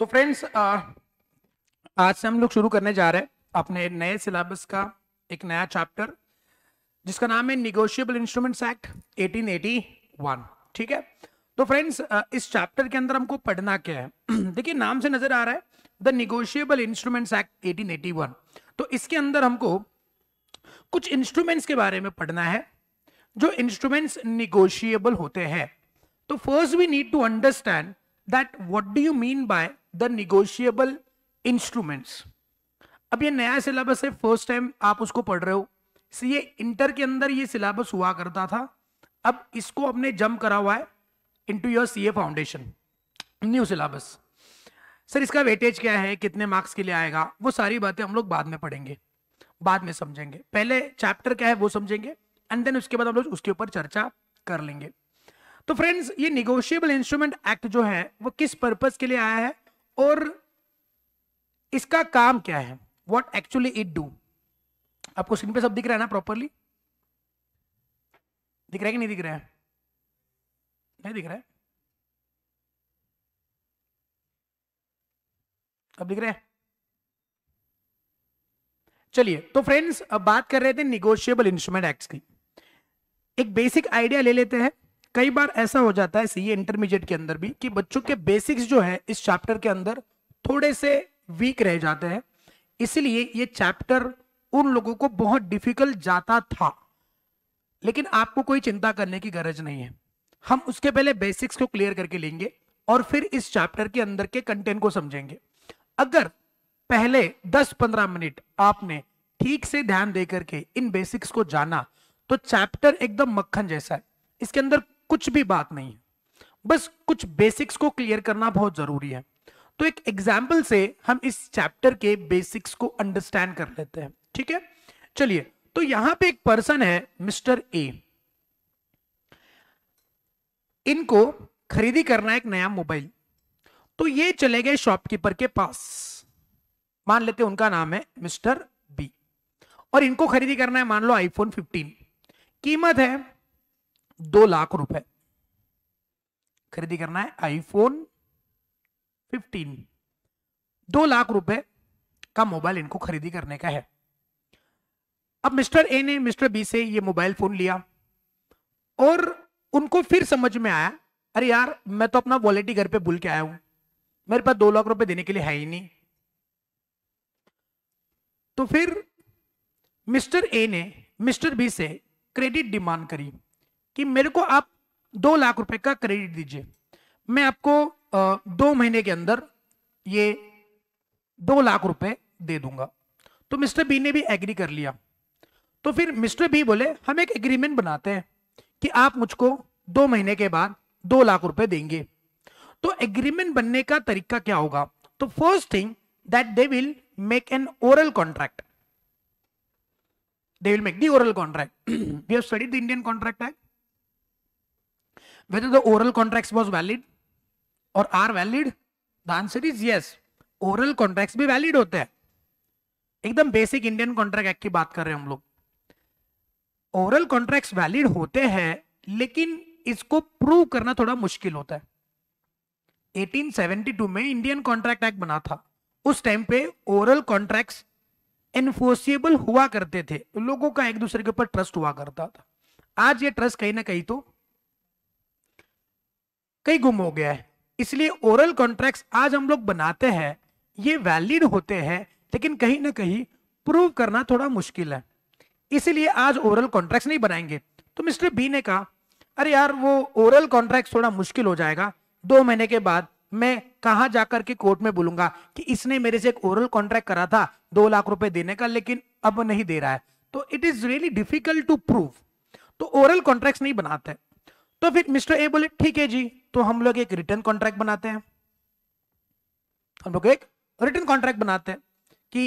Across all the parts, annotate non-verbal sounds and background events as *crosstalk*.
तो फ्रेंड्स आज से हम लोग शुरू करने जा रहे हैं अपने नए सिलेबस का एक नया चैप्टर जिसका नाम है निगोशियबल इंस्ट्रूमेंट्स एक्ट 1881 ठीक है तो फ्रेंड्स इस चैप्टर के अंदर हमको पढ़ना क्या है *clears throat* देखिए नाम से नजर आ रहा है द निगोशियबल इंस्ट्रूमेंट्स एक्ट 1881 तो इसके अंदर हमको कुछ इंस्ट्रूमेंट्स के बारे में पढ़ना है जो इंस्ट्रूमेंट्स निगोशियबल होते हैं तो first we need to understand that what do you mean by the negotiable instruments अब ये नया सिलेबस है फर्स्ट टाइम आप उसको पढ़ रहे हो ये इंटर के अंदर ये सिलेबस हुआ करता था अब इसको अपने जंप करा हुआ है into your CA foundation new syllabus sir इसका वेटेज क्या है कितने मार्क्स के लिए आएगा वो सारी बातें हम लोग बाद में पढ़ेंगे बाद में समझेंगे पहले चैप्टर क्या है वो समझेंगे एंड देन उसके बाद हम लोग उसके ऊपर चर्चा कर लेंगे तो फ्रेंड्स ये निगोशियबल इंस्ट्रूमेंट एक्ट जो है वो किस पर्पज के लिए आया है और इसका काम क्या है वॉट एक्चुअली इट डू आपको स्क्रीन पे सब दिख रहा है ना प्रॉपरली दिख रहा है कि नहीं दिख रहा है नहीं दिख रहा है अब दिख रहा है चलिए तो फ्रेंड्स अब बात कर रहे थे निगोशिएबल इंस्ट्रूमेंट एक्ट की एक बेसिक आइडिया ले लेते हैं कई बार ऐसा हो जाता है सीए इंटरमीडिएट के अंदर भी कि बच्चों के बेसिक्स जो है इस चैप्टर के अंदर थोड़े से वीक रह जाते हैं इसलिए ये चैप्टर उन लोगों को बहुत डिफिकल्ट जाता था लेकिन आपको कोई चिंता करने की गरज नहीं है हम उसके पहले बेसिक्स को क्लियर करके लेंगे और फिर इस चैप्टर के अंदर के कंटेंट को समझेंगे अगर पहले 10-15 मिनट आपने ठीक से ध्यान देकर के इन बेसिक्स को जाना तो चैप्टर एकदम मक्खन जैसा है इसके अंदर कुछ भी बात नहीं है बस कुछ बेसिक्स को क्लियर करना बहुत जरूरी है तो एक एग्जाम्पल से हम इस चैप्टर के बेसिक्स को अंडरस्टैंड कर लेते हैं ठीक है चलिए तो यहां पे एक पर्सन है मिस्टर ए इनको खरीदी करना है एक नया मोबाइल तो ये चले गए शॉपकीपर के पास मान लेते उनका नाम है मिस्टर बी और इनको खरीदी करना है मान लो आईफोन 15 कीमत है दो लाख रुपए खरीदी करना है आईफोन 15 दो लाख रुपए का मोबाइल इनको खरीदी करने का है अब मिस्टर ए ने मिस्टर बी से ये मोबाइल फोन लिया और उनको फिर समझ में आया अरे यार मैं तो अपना वॉलेट ही घर पे भूल के आया हूं मेरे पास दो लाख रुपए देने के लिए है ही नहीं तो फिर मिस्टर ए ने मिस्टर बी से क्रेडिट डिमांड करी कि मेरे को आप दो लाख रुपए का क्रेडिट दीजिए मैं आपको दो महीने के अंदर ये दो लाख रुपए दे दूंगा तो मिस्टर बी ने भी एग्री कर लिया तो फिर मिस्टर बी बोले हम एक एग्रीमेंट बनाते हैं कि आप मुझको दो महीने के बाद दो लाख रुपए देंगे तो एग्रीमेंट बनने का तरीका क्या होगा तो first thing that they will make an oral contract they will make the oral contract we have studied the Indian contract act whether the oral contracts was valid or are valid the answer is yes oral contracts bhi valid hote hain एकदम basic Indian contract act की बात कर रहे हैं हम लोग oral contracts valid होते हैं लेकिन इसको प्रूव करना थोड़ा मुश्किल होता है 1872 में इंडियन कॉन्ट्रैक्ट एक्ट बना था उस टाइम पे ओरल कॉन्ट्रैक्ट्स एनफोर्सिएबल हुआ करते थे लोगों का एक दूसरे के ऊपर ट्रस्ट हुआ करता था आज ये ट्रस्ट कहीं ना कहीं तो कहीं गुम हो गया है इसलिए ओरल कॉन्ट्रैक्ट आज हम लोग बनाते हैं ये वैलिड होते हैं लेकिन कहीं ना कहीं प्रूव करना थोड़ा मुश्किल है इसलिए आज ओरल कॉन्ट्रैक्ट नहीं बनाएंगे तो मिस्टर बी ने कहा अरे यार वो ओरल कॉन्ट्रैक्ट थोड़ा मुश्किल हो जाएगा दो महीने के बाद मैं कहा जाकर के कोर्ट में बोलूंगा कि इसने मेरे से एक ओरल कॉन्ट्रैक्ट करा था दो लाख रुपए देने का लेकिन अब नहीं दे रहा है तो it is really difficult to prove तो ओरल कॉन्ट्रैक्ट नहीं बनाते तो फिर मिस्टर ए बोले ठीक है जी तो हम लोग एक रिटर्न कॉन्ट्रैक्ट बनाते हैं हम लोग एक रिटर्न कॉन्ट्रैक्ट बनाते हैं कि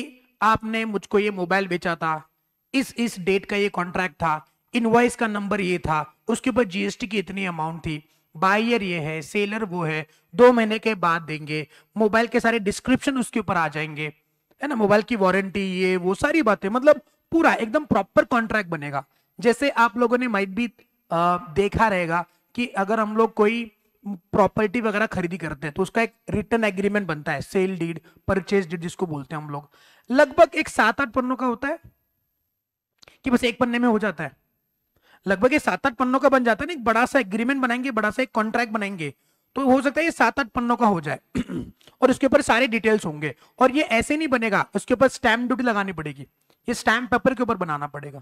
आपने मुझको ये मोबाइल बेचा था इस इस डेट का ये कॉन्ट्रैक्ट था इनवाइस का नंबर ये था उसके ऊपर जीएसटी की इतनी अमाउंट थी बायर ये है सेलर वो है दो महीने के बाद देंगे मोबाइल के सारे डिस्क्रिप्शन उसके ऊपर आ जाएंगे है ना मोबाइल की वारंटी ये वो सारी बातें मतलब पूरा एकदम प्रॉपर कॉन्ट्रैक्ट बनेगा जैसे आप लोगों ने माइट भी आ, देखा रहेगा कि अगर हम लोग कोई प्रॉपर्टी वगैरह खरीदी करते हैं तो उसका एक रिटर्न एग्रीमेंट बनता है सेल डीड परचेज डीड जिसको बोलते हैं हम लोग लगभग एक सात आठ पन्नों का होता है कि बस एक पन्ने में हो जाता है लगभग ये सात आठ पन्नों का बन जाता है ना एक बड़ा सा एग्रीमेंट बनाएंगे बड़ा सा एक कॉन्ट्रैक्ट बनाएंगे तो हो सकता है ये सात आठ पन्नों का हो जाए *clears throat* और उसके ऊपर सारे डिटेल्स होंगे और ये ऐसे नहीं बनेगा उसके ऊपर स्टैम्प ड्यूटी लगानी पड़ेगी ये स्टैम्प पेपर के ऊपर बनाना पड़ेगा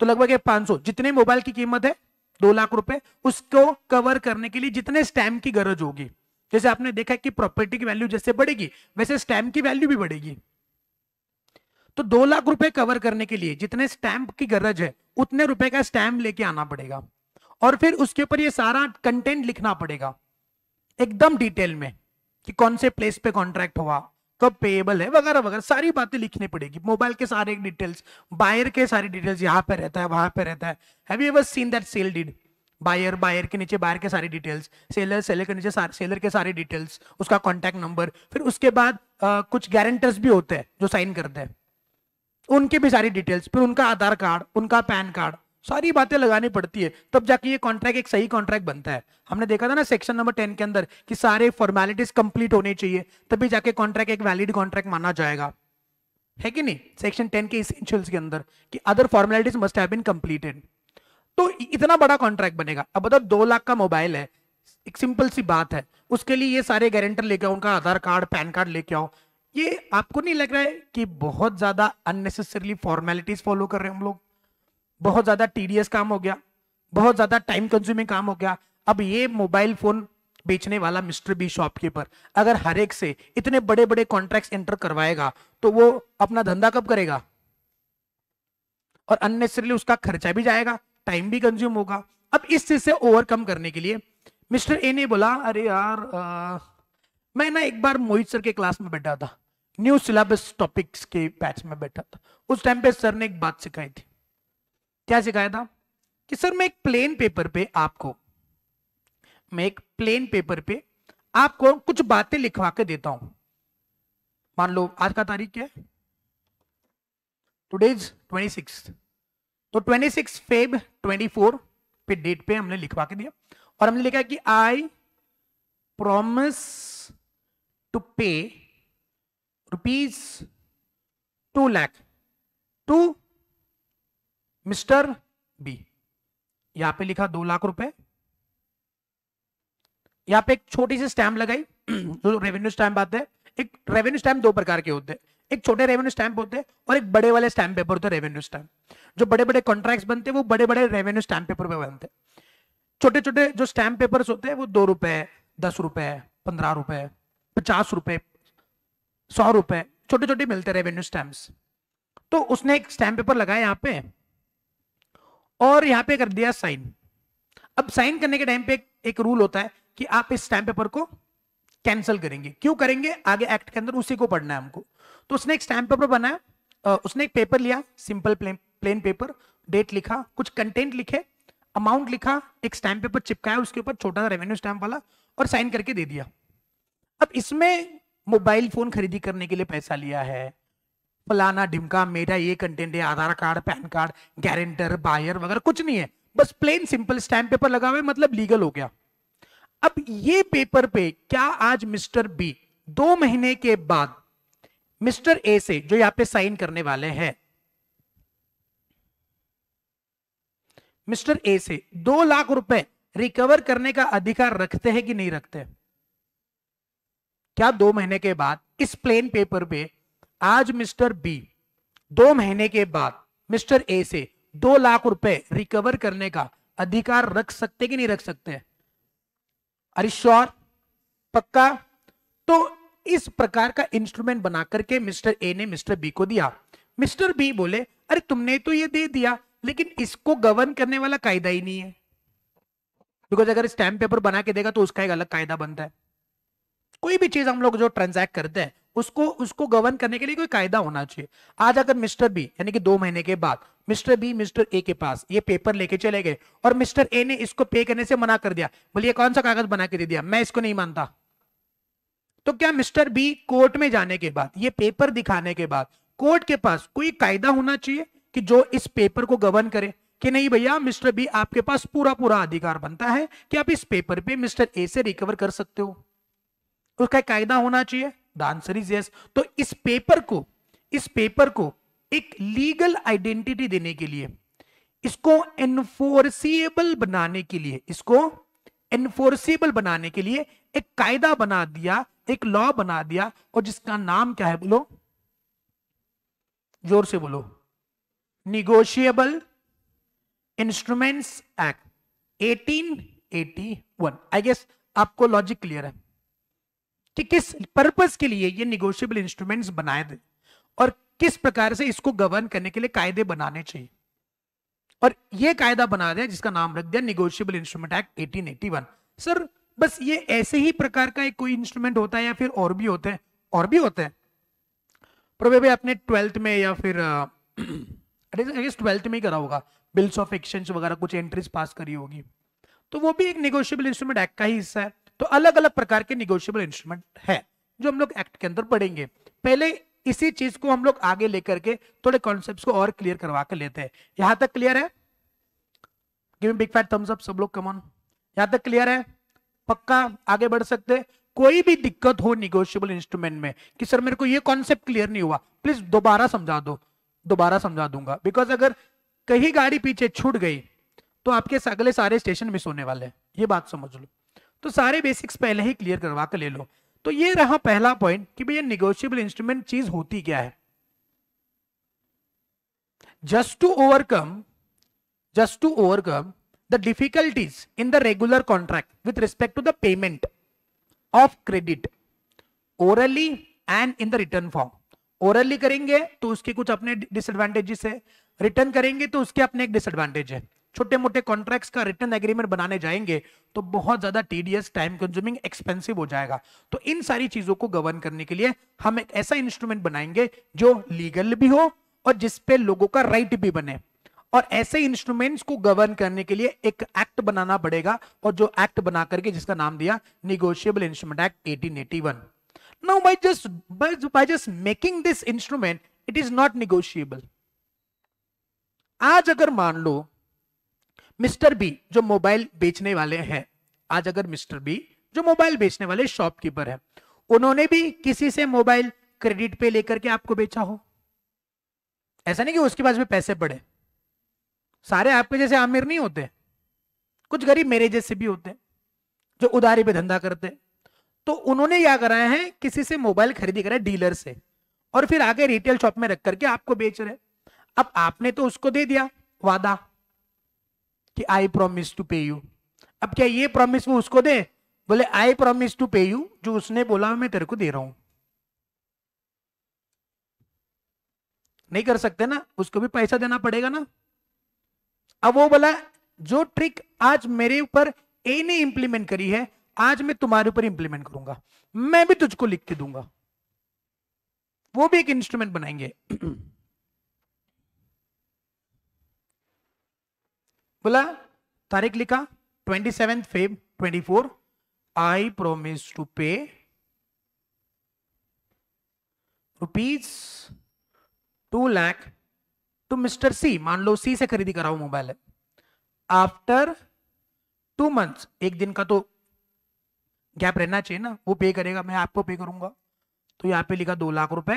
तो लगभग ये सौ जितने मोबाइल की कीमत है दो लाख रुपए उसको कवर करने के लिए जितने स्टैम्प की गरज होगी जैसे आपने देखा कि प्रॉपर्टी की वैल्यू जैसे बढ़ेगी वैसे स्टैम्प की वैल्यू भी बढ़ेगी तो दो लाख रुपए कवर करने के लिए जितने स्टैम्प की गरज है उतने रुपए का स्टैम्प लेके आना पड़ेगा और फिर उसके ऊपर ये सारा कंटेंट लिखना पड़ेगा एकदम डिटेल में कि कौन से प्लेस पे कॉन्ट्रैक्ट हुआ कब पेएबल है वगैरह वगैरह सारी बातें लिखनी पड़ेगी मोबाइल के सारे डिटेल्स बायर के सारी डिटेल्स यहाँ पे रहता है वहां पे रहता है seen that sale buyer buyer के नीचे बायर के सारे डिटेल्स सेलर सेलर के नीचे सेलर के सारे डिटेल्स उसका कॉन्टैक्ट नंबर फिर उसके बाद आ, कुछ गारंटर्स भी होते हैं जो साइन करते हैं उनके भी सारी डिटेल्स फिर उनका आधार कार्ड उनका पैन कार्ड सारी बातें लगानी पड़ती है तब जाके ये कॉन्ट्रैक्ट एक सही कॉन्ट्रैक्ट बनता है हमने देखा था ना सेक्शन नंबर टेन के अंदर कि सारे फॉर्मेलिटीज कंप्लीट होने चाहिए तभी जाके कॉन्ट्रैक्ट एक वैलिड कॉन्ट्रैक्ट माना जाएगा है कि नहीं सेक्शन टेन के इसेंशियल्स के अंदर कि other formalities must have been completed तो इतना बड़ा कॉन्ट्रैक्ट बनेगा अब मतलब दो लाख का मोबाइल है एक सिंपल सी बात है उसके लिए ये सारे गारंटर लेके आओ उनका आधार कार्ड पैन कार्ड लेके आओ ये आपको नहीं लग रहा है कि बहुत ज्यादा अननेसेसरली फॉर्मेलिटीज फॉलो कर रहे हैं हम लोग बहुत ज्यादा टीडीएस काम हो गया बहुत ज्यादा टाइम कंज्यूमिंग काम हो गया अब ये मोबाइल फोन बेचने वाला मिस्टर बी शॉपकीपर अगर हर एक से इतने बड़े बड़े कॉन्ट्रैक्ट एंटर करवाएगा तो वो अपना धंधा कब करेगा और अननेसरली उसका खर्चा भी जाएगा टाइम भी कंज्यूम होगा अब इस चीज से ओवरकम करने के लिए मिस्टर ए ने बोला अरे यार आ, मैं ना एक बार मोहित सर के क्लास में बैठा था न्यू सिलेबस टॉपिक्स के बैच में बैठा था उस टाइम पे सर ने एक बात सिखाई थी क्या सिखाया था कि सर मैं एक प्लेन पेपर पे आपको मैं एक प्लेन पेपर पे आपको कुछ बातें लिखवा के देता हूं मान लो आज का तारीख क्या है टुडेज ट्वेंटी सिक्स तो twenty six Feb twenty four पे डेट पे हमने लिखवा के दिया और हमने लिखा कि I promise to pay rupees two lakh to mister B यहां पे लिखा दो लाख रुपए यहां पे एक छोटी सी स्टैंप लगाई *clears throat* जो रेवेन्यू स्टैंप आते हैं एक रेवेन्यू स्टैंप दो प्रकार के होते हैं एक छोटे रेवेन्यू स्टैंप होते हैं और एक बड़े वाले स्टैंप पेपर होते हैं रेवेन्यू स्टैंप जो बड़े बड़े कॉन्ट्रैक्ट बनते हैं वो बड़े बड़े रेवेन्यू स्टैंप पेपर पे बनते हैं छोटे छोटे जो स्टैंप पेपर होते हैं वो दो रुपए दस रुपए पंद्रह रुपए पचास रुपए सौ रुपए छोटे छोटे मिलते रेवेन्यू स्टैम्प तो उसने एक स्टैंप पेपर लगाया यहाँ पे और यहां पे कर दिया साइन अब साइन करने के टाइम पे एक रूल होता है कि आप इस स्टैंप पेपर को कैंसिल करेंगे क्यों करेंगे आगे एक्ट के अंदर उसी को पढ़ना है हमको तो उसने एक स्टैंप पेपर बनाया उसने एक पेपर लिया simple plain plain paper date लिखा कुछ कंटेंट लिखे अमाउंट लिखा एक स्टैंप पेपर चिपकाया उसके ऊपर छोटा सा रेवेन्यू स्टैंप वाला और साइन करके दे दिया अब इसमें मोबाइल फोन खरीदी करने के लिए पैसा लिया है फलाना ढिमका मेरा ये कंटेंट है Aadhaar card PAN card guarantor buyer वगैरह कुछ नहीं है बस प्लेन सिंपल स्टैंप पेपर लगा हुआ है मतलब लीगल हो गया अब ये पेपर पे क्या आज मिस्टर बी दो महीने के बाद मिस्टर ए से जो यहां पे साइन करने वाले हैं मिस्टर ए से दो लाख रुपए रिकवर करने का अधिकार रखते हैं कि नहीं रखते क्या दो महीने के बाद इस प्लेन पेपर पे आज मिस्टर बी दो महीने के बाद मिस्टर ए से दो लाख रुपए रिकवर करने का अधिकार रख सकते कि नहीं रख सकते अरिश्वर पक्का तो इस प्रकार का इंस्ट्रूमेंट बना करके मिस्टर ए ने मिस्टर बी को दिया मिस्टर बी बोले अरे तुमने तो ये दे दिया लेकिन इसको गवर्न करने वाला कायदा ही नहीं है बिकॉज अगर स्टैम्प पेपर बना के देगा तो उसका एक अलग कायदा बनता है कोई भी चीज हम लोग जो ट्रांजैक्ट करते हैं उसको उसको गवर्न करने के लिए कोई कायदा होना चाहिए आज अगर मिस्टर बी यानी कि दो महीने के बाद मिस्टर बी मिस्टर ए के पास ये पेपर लेके चले गए और मिस्टर ए ने इसको पे करने से मना कर दिया बोलिए कौन सा कागज बना के दे दिया मैं इसको नहीं मानता तो क्या मिस्टर बी कोर्ट में जाने के बाद ये पेपर दिखाने के बाद कोर्ट के पास कोई कायदा होना चाहिए कि जो इस पेपर को गवर्न करे कि नहीं भैया मिस्टर बी आपके पास पूरा पूरा अधिकार बनता है कि आप इस पेपर पे मिस्टर ए से रिकवर कर सकते हो उसका कायदा होना चाहिए द आंसर इज यस तो इस पेपर को इस पेपर को एक लीगल आइडेंटिटी देने के लिए इसको एनफोर्सिएबल बनाने के लिए इसको एनफोर्सिएबल बनाने के लिए एक कायदा बना दिया एक लॉ बना दिया और जिसका नाम क्या है बोलो जोर से बोलो negotiable instruments act 1881 I guess आपको लॉजिक क्लियर है कि किस पर्पज के लिए ये निगोशियबल इंस्ट्रूमेंट्स बनाए थे और किस प्रकार से इसको गवर्न करने के लिए कायदे बनाने चाहिए और ये कायदा बना दिया जिसका नाम रख दिया निगोशियबल इंस्ट्रूमेंट एक्ट 1881 सर बस ये ऐसे ही प्रकार का एक कोई इंस्ट्रूमेंट होता है या फिर और भी होते हैं और भी होते हैं प्रवे भाई आपने ट्वेल्थ में या फिर ट्वेल्थ *clears throat* में ही करा होगा बिल्स ऑफ एक्सचेंज वगैरह कुछ एंट्रीज पास करी होगी तो वो भी एक निगोशियबल इंस्ट्रूमेंट एक्ट का ही हिस्सा है तो अलग अलग प्रकार के निगोशियबल इंस्ट्रूमेंट है जो हम लोग एक्ट के अंदर पढ़ेंगे पहले इसी चीज को हम लोग आगे लेकर के थोड़े कॉन्सेप्ट को और क्लियर करवा कर लेते हैं यहां तक क्लियर है बिग फैट थम्स अप सब लोग कमॉन यहां तक क्लियर है पक्का आगे बढ़ सकते कोई भी दिक्कत हो निगोशियबल इंस्ट्रूमेंट में कि सर मेरे को ये कॉन्सेप्ट क्लियर नहीं हुआ प्लीज दोबारा समझा दो दोबारा समझा दूंगा बिकॉज अगर कहीं गाड़ी पीछे छूट गई तो आपके अगले सारे स्टेशन मिस होने वाले हैं ये बात समझ लो तो सारे बेसिक्स पहले ही क्लियर करवा कर ले लो तो ये रहा पहला पॉइंट कि भैया निगोशियबल इंस्ट्रूमेंट चीज होती क्या है just to overcome just to overcome the difficulties in the regular contract with respect to the payment of credit orally and in the return form orally करेंगे तो उसके कुछ अपने डिसएडवांटेजेस है रिटर्न करेंगे तो उसके अपने एक डिसएडवांटेज है छोटे मोटे कॉन्ट्रैक्ट्स का रिटर्न एग्रीमेंट बनाने जाएंगे तो बहुत ज्यादा टीडीएस टाइम कंज्यूमिंग एक्सपेंसिव हो जाएगा तो इन सारी चीजों को गवर्न करने के लिए हम एक ऐसा इंस्ट्रूमेंट बनाएंगे जो लीगल भी हो और जिसपे लोगों का राइट भी बने और ऐसे इंस्ट्रूमेंट्स को गवर्न करने के लिए एक एक्ट बनाना पड़ेगा और जो एक्ट बना करके जिसका नाम दिया negotiable instrument act 1881 now by just by just making this instrument it is not negotiable आज अगर मान लो मिस्टर बी जो मोबाइल बेचने वाले हैं आज अगर मिस्टर बी जो मोबाइल बेचने वाले शॉपकीपर है उन्होंने भी किसी से मोबाइल क्रेडिट पे लेकर के आपको बेचा हो ऐसा नहीं कि उसके पास भी पैसे पड़े सारे आपके जैसे आमिर नहीं होते कुछ गरीब मेरे जैसे भी होते जो उधारी पे धंधा करते तो उन्होंने क्या कराया है किसी से मोबाइल खरीदी कराए डीलर से और फिर आगे रिटेल शॉप में रख करके आपको बेच रहे अब आपने तो उसको दे दिया वादा कि I promise to pay you अब क्या ये प्रोमिस वो उसको दे बोले I promise to pay you जो उसने बोला मैं तेरे को दे रहा हूं नहीं कर सकते ना उसको भी पैसा देना पड़ेगा ना अब वो बोला जो ट्रिक आज मेरे ऊपर ए ने इंप्लीमेंट करी है आज मैं तुम्हारे ऊपर इंप्लीमेंट करूंगा मैं भी तुझको लिख के दूंगा वो भी एक इंस्ट्रूमेंट बनाएंगे *clears throat* बोला तारीख लिखा twenty seven Feb twenty four I promise to pay rupees two lakh to mister C मान लो सी से खरीदी कराओ मोबाइल है आफ्टर टू मंथ्स एक दिन का तो गैप रहना चाहिए ना वो पे करेगा मैं आपको पे करूंगा तो यहाँ पे लिखा दो लाख रुपए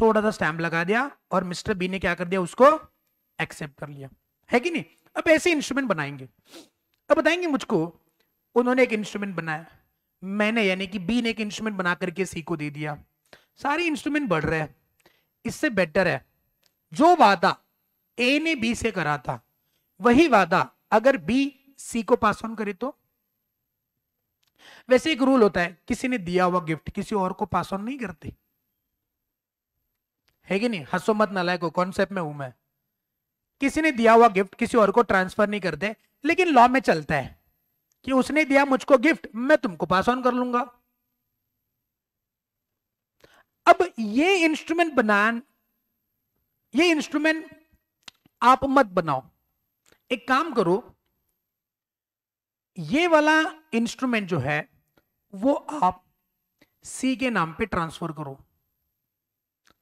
छोटा सा स्टैंप लगा दिया और मिस्टर बी ने क्या कर दिया उसको एक्सेप्ट कर लिया है कि नहीं अब ऐसे इंस्ट्रूमेंट बनाएंगे अब बताएंगे मुझको उन्होंने एक इंस्ट्रूमेंट बनाया मैंने यानी कि बी ने एक इंस्ट्रूमेंट बना करके सी को दे दिया सारे इंस्ट्रूमेंट बढ़ रहे हैं इससे बेटर है जो वादा ए ने बी से करा था वही वादा अगर बी सी को पास ऑन करे तो वैसे एक रूल होता है किसी ने दिया हुआ गिफ्ट किसी और को पास ऑन नहीं करते है कि नहीं हसो मत नालायको कॉन्सेप्ट में हूं मैं किसी ने दिया हुआ गिफ्ट किसी और को ट्रांसफर नहीं करते लेकिन लॉ में चलता है कि उसने दिया मुझको गिफ्ट मैं तुमको पास ऑन कर लूंगा अब ये इंस्ट्रूमेंट बना ये इंस्ट्रूमेंट आप मत बनाओ एक काम करो ये वाला इंस्ट्रूमेंट जो है वो आप सी के नाम पे ट्रांसफर करो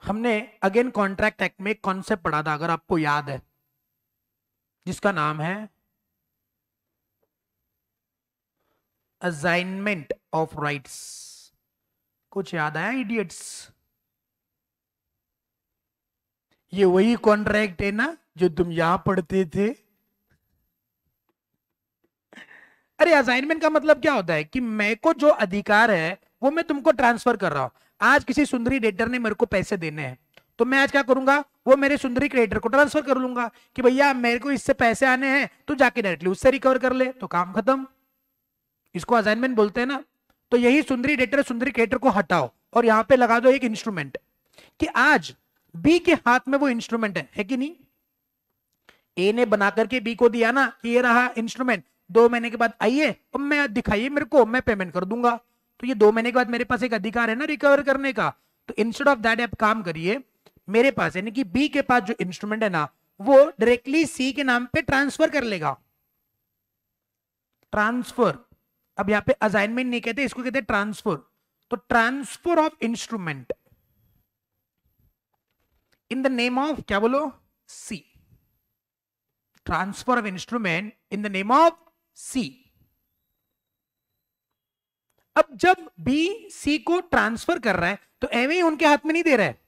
हमने अगेन कॉन्ट्रैक्ट एक्ट में कॉन्सेप्ट पढ़ा था अगर आपको याद है जिसका नाम है असाइनमेंट ऑफ राइट्स कुछ याद आया इडियट्स ये वही कॉन्ट्रैक्ट है ना जो तुम यहां पढ़ते थे अरे असाइनमेंट का मतलब क्या होता है कि मैं को जो अधिकार है वो मैं तुमको ट्रांसफर कर रहा हूं आज किसी सुंदरी डेटर ने मेरे को पैसे देने हैं तो मैं आज क्या करूंगा वो मेरे सुंदरी क्रिएटर को ट्रांसफर कर लूंगा कि भैया मेरे को इससे पैसे आने हैं तो जाके डायरेक्टली उससे रिकवर कर ले तो काम खत्म इसको असाइनमेंट बोलते हैं ना तो यही सुंदरी डेटर सुंदरी क्रिएटर को हटाओ और यहाँ पे लगा दो एक इंस्ट्रूमेंट कि आज बी के हाथ में वो इंस्ट्रूमेंट है है कि नहीं ए ने बना करके बी को दिया ना कि ये रहा इंस्ट्रूमेंट दो महीने के बाद आइए और मैं दिखाइए मेरे को मैं पेमेंट कर दूंगा तो ये दो महीने के बाद मेरे पास एक अधिकार है ना रिकवर करने का तो इंस्टेड ऑफ दैट आप काम करिए मेरे पास यानी कि बी के पास जो इंस्ट्रूमेंट है ना वो डायरेक्टली सी के नाम पे ट्रांसफर कर लेगा ट्रांसफर अब यहां पे असाइनमेंट नहीं कहते इसको कहते ट्रांसफर तो transfer of instrument in the name of क्या बोलो C transfer of instrument in the name of C अब जब बी सी को ट्रांसफर कर रहा है तो एवं उनके हाथ में नहीं दे रहा है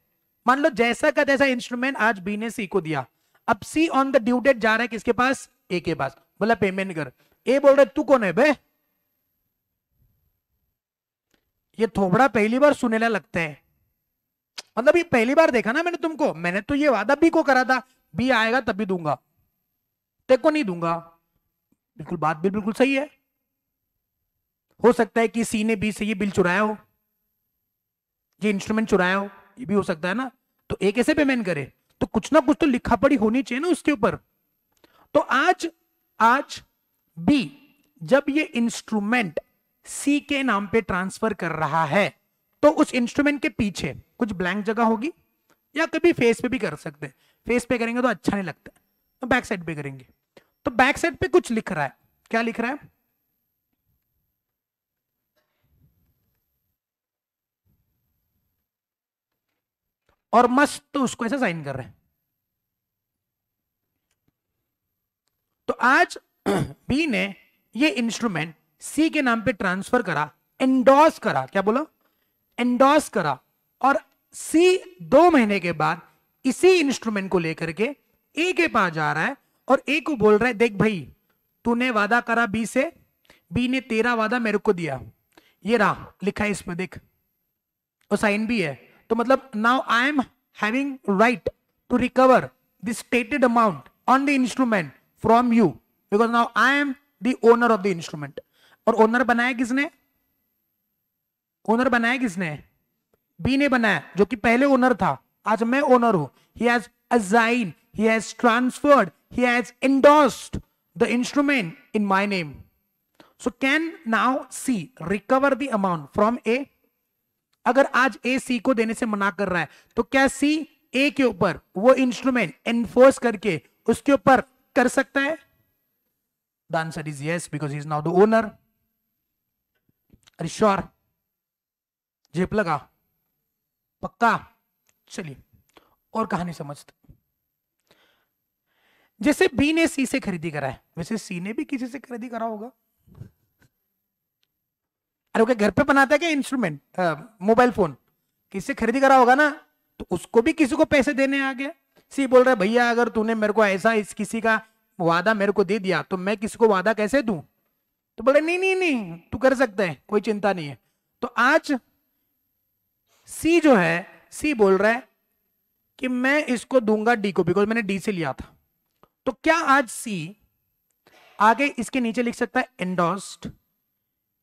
मान लो जैसा का जैसा इंस्ट्रूमेंट आज बी ने सी को दिया अब C on the due date जा रहा है किसके पास ए के पास बोला पेमेंट कर ए बोल रहा तू कौन है बे ये थोबड़ा पहली बार सुनेला लगता है मतलब ये पहली बार देखा ना मैंने तुमको मैंने तो ये वादा बी को करा था बी आएगा तभी दूंगा तेको नहीं दूंगा बिल्कुल बात भी बिल्कुल सही है हो सकता है कि सी ने बी से ये बिल चुराया हो ये इंस्ट्रूमेंट चुराया हो ये भी हो सकता है ना तो एक ऐसे पेमेंट करे तो कुछ ना कुछ तो लिखा पड़ी होनी चाहिए ना उसके ऊपर तो आज आज बी जब ये इंस्ट्रूमेंट सी के नाम पे ट्रांसफर कर रहा है तो उस इंस्ट्रूमेंट के पीछे कुछ ब्लैंक जगह होगी या कभी फेस पे भी कर सकते हैं फेस पे करेंगे तो अच्छा नहीं लगता तो बैक साइड पे करेंगे तो बैक साइड पे कुछ लिख रहा है क्या लिख रहा है और मस्त तो उसको ऐसा साइन कर रहे हैं तो आज बी *clears throat* ने ये इंस्ट्रूमेंट सी के नाम पे ट्रांसफर करा एंडोस करा क्या बोला एंडोस करा और सी दो महीने के बाद इसी इंस्ट्रूमेंट को लेकर के ए के पास जा रहा है और ए को बोल रहा है देख भाई तूने वादा करा बी से बी ने तेरा वादा मेरे को दिया ये रहा लिखा है इसमें देख और साइन भी है तो मतलब now I am having right to recover the stated amount on the instrument from you because now I am the owner of the instrument और ओनर बनाया किसने ओनर बनाया किसने बी ने बनाया जो कि पहले ओनर था आज मैं ओनर हूं he has assign he has transferred he has endorsed the instrument in my name so can now C recover the amount from A अगर आज ए सी को देने से मना कर रहा है तो क्या सी ए के ऊपर वो इंस्ट्रूमेंट एनफोर्स करके उसके ऊपर कर सकता है the answer is yes because is now the owner रिश्वर जेप लगा पक्का चलिए और कहानी समझते जैसे बी ने सी से खरीदी करा है वैसे सी ने भी किसी से खरीदी करा होगा अरे क्या घर पे बनाता है क्या इंस्ट्रूमेंट मोबाइल फोन किससे खरीदी करा होगा ना तो उसको भी किसी को पैसे देने आ गया सी बोल रहा है भैया अगर तूने मेरे को ऐसा इस किसी का वादा मेरे को दे दिया तो मैं किसी को वादा कैसे दू तो बोले नहीं नहीं नहीं तू कर सकता है कोई चिंता नहीं है तो आज सी जो है सी बोल रहा है कि मैं इसको दूंगा डी को बिकॉज मैंने डी से लिया था तो क्या आज सी आगे इसके नीचे लिख सकता है endorsed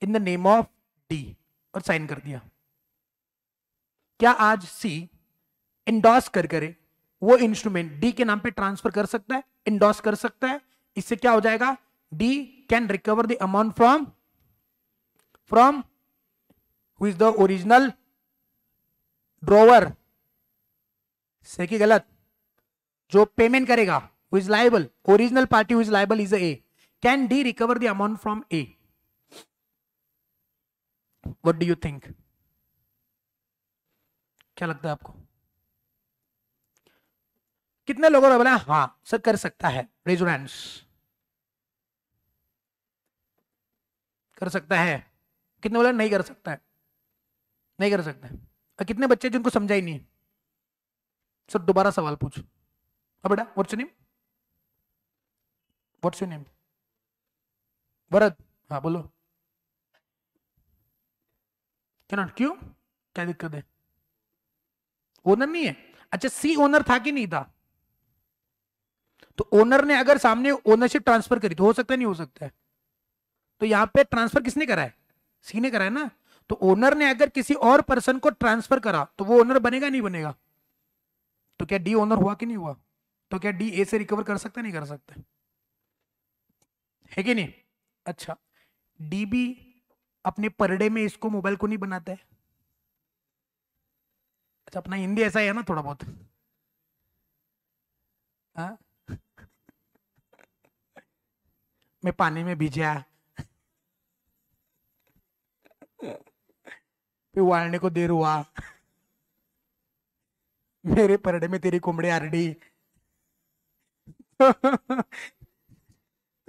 in the name of D और साइन कर दिया क्या आज सी इंडोस कर करे वो इंस्ट्रूमेंट डी के नाम पे ट्रांसफर कर सकता है इंडोस कर सकता है इससे क्या हो जाएगा D can recover the amount from from who is the original drawer सही की गलत जो पेमेंट करेगा who is liable original party who is liable is A can D recover the amount from A what do you think क्या लगता है आपको कितने लोगों ने बोला हाँ सर कर सकता है रेजुरेंस कर सकता है कितने बोला नहीं कर सकता है नहीं कर सकता है और कितने बच्चे जिनको समझा ही नहीं सर दोबारा सवाल पूछ अब बेटा what's name what's your name Bharat हाँ बोलो कैनॉट क्यों क्या दिक्कत है ओनर नहीं है अच्छा सी ओनर था कि नहीं था तो ओनर ने अगर सामने ओनरशिप ट्रांसफर करी तो हो सकता है नहीं हो सकता है तो यहां पे ट्रांसफर किसने करा है सी ने करा है ना तो ओनर ने अगर किसी और पर्सन को ट्रांसफर करा तो वो ओनर बनेगा नहीं बनेगा तो क्या डी ओनर हुआ कि नहीं हुआ तो क्या डी ए से रिकवर कर सकता नहीं कर सकता है कि नहीं अच्छा डी बी अपने परडे में इसको मोबाइल को नहीं बनाता है अच्छा अपना हिंदी ऐसा ही है ना थोड़ा बहुत हाँ? मैं पानी में भिजा फिर को देर हुआ मेरे परडे में तेरी कुमड़े आरडी तो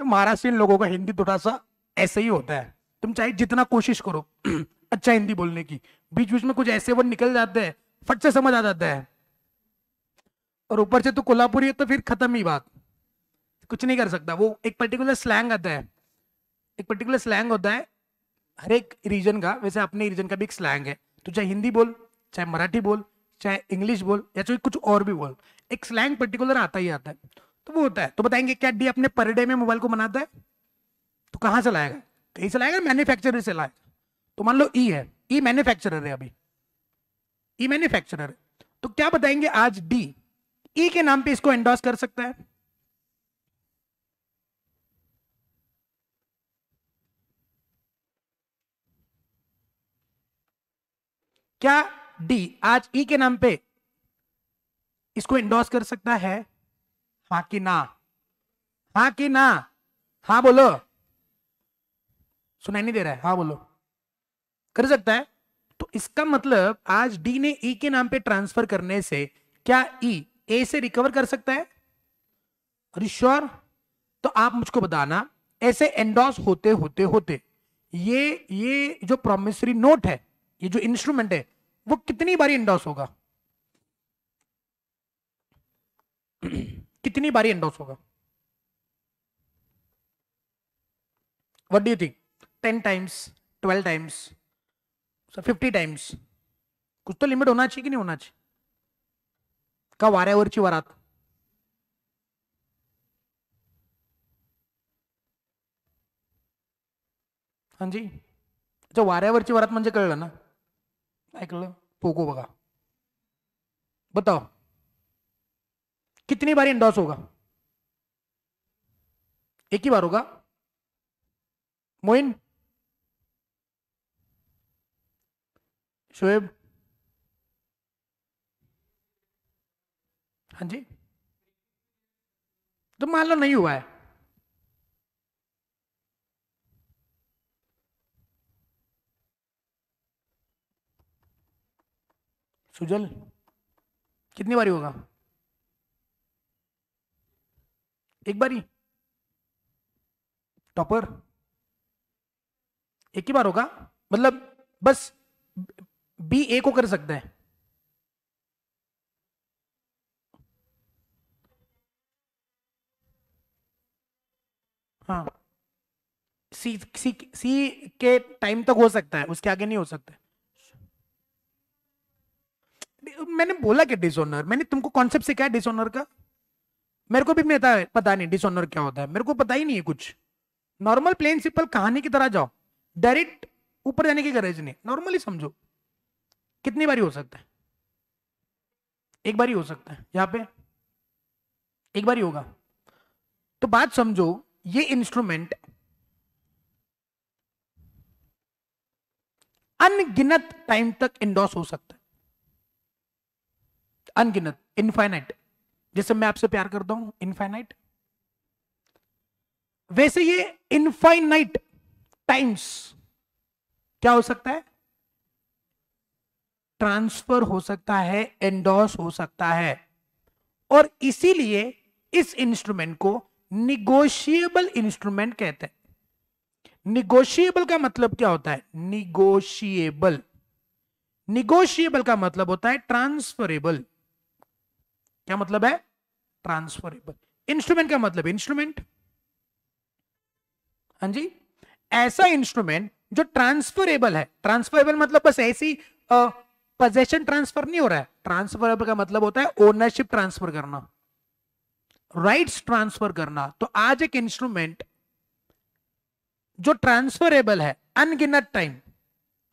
महाराष्ट्र लोगों का हिंदी थोड़ा सा ऐसे ही होता है तुम चाहे जितना कोशिश करो *clears throat* अच्छा हिंदी बोलने की बीच बीच में कुछ ऐसे वर्ड निकल जाते हैं फट से समझ आ जाता है और ऊपर से तो कोल्हापुरी है तो फिर खत्म ही बात कुछ नहीं कर सकता वो एक पर्टिकुलर स्लैंग आता है एक पर्टिकुलर स्लैंग होता है हर एक रीजन का वैसे अपने रीजन का भी एक स्लैंग है तो चाहे हिंदी बोल चाहे मराठी बोल चाहे इंग्लिश बोल या चाहे कुछ और भी बोल एक स्लैंग पर्टिकुलर आता ही आता है तो वो होता है तो बताएंगे क्या डी अपने पर डे में मोबाइल को बनाता है तो कहाँ से लाएगा कहीं से लाएगा मैन्युफैक्चरर से लाएगा तो मान लो ई e है ई e मैन्युफैक्चरर है अभी ई मैन्युफैक्चर मैन्युफैक्चरर तो क्या बताएंगे आज डी ई e के नाम पे इसको एंडोर्स कर सकता है क्या डी आज ई के नाम पे इसको एंडोर्स कर सकता है हाँ कि ना हाँ कि ना हाँ बोलो सुनाई नहीं दे रहा है हाँ बोलो कर सकता है तो इसका मतलब आज डी ने ई e के नाम पे ट्रांसफर करने से क्या ई e, ए से रिकवर कर सकता है अरे श्योर तो आप मुझको बताना ऐसे एंडोस होते होते होते ये ये जो प्रोमिसरी नोट है ये जो इंस्ट्रूमेंट है वो कितनी बारी एंडोस होगा *clears throat* कितनी बारी एंडोस होगा what do think ten times twelve times fifty times कुछ तो लिमिट होना चाहिए कि नहीं होना चाहिए का वाऱ्यावरची वरात हाँ जी अच्छा वाऱ्यावरची वरात म्हणजे कळलं ना ऐकलं पोको बघा बताओ कितनी बार इंडॉस होगा एक ही बार होगा मोइन शुएब हाँ जी तो मान लो नहीं हुआ है सुजल कितनी बारी होगा एक बारी टॉपर एक ही बार होगा मतलब बस बी ए को कर सकता है हाँ सी सी सी के टाइम तक हो सकता है उसके आगे नहीं हो सकता मैंने बोला कि डिसऑनर मैंने तुमको कॉन्सेप्ट सिखाया डिसऑनर का मेरे को भी पता है पता नहीं डिसऑनर क्या होता है मेरे को पता ही नहीं है कुछ नॉर्मल प्लेन सिंपल कहानी की तरह जाओ डायरेक्ट ऊपर जाने की गरज नहीं नॉर्मली समझो कितनी बारी हो सकता है एक बारी हो सकता है यहां पे एक बारी होगा तो बात समझो ये इंस्ट्रूमेंट अनगिनत टाइम तक इंडोस हो सकता है अनगिनत इनफाइनाइट जैसे मैं आपसे प्यार करता हूं इनफाइनाइट वैसे ये इनफाइनाइट टाइम्स क्या हो सकता है ट्रांसफर हो सकता है एंडोर्स हो सकता है और इसीलिए इस इंस्ट्रूमेंट को निगोशिएबल इंस्ट्रूमेंट कहते हैं निगोशिएबल का मतलब क्या होता है निगोशिएबल निगोशिएबल का मतलब होता है ट्रांसफरेबल क्या मतलब है ट्रांसफरेबल इंस्ट्रूमेंट का मतलब इंस्ट्रूमेंट हाँ जी ऐसा इंस्ट्रूमेंट जो ट्रांसफरेबल है ट्रांसफरेबल मतलब बस ऐसी पोजेशन ट्रांसफर नहीं हो रहा है ट्रांसफर का मतलब होता है ओनरशिप ट्रांसफर करना राइट्स ट्रांसफर करना तो आज एक इंस्ट्रूमेंट जो ट्रांसफरेबल है अनगिनत टाइम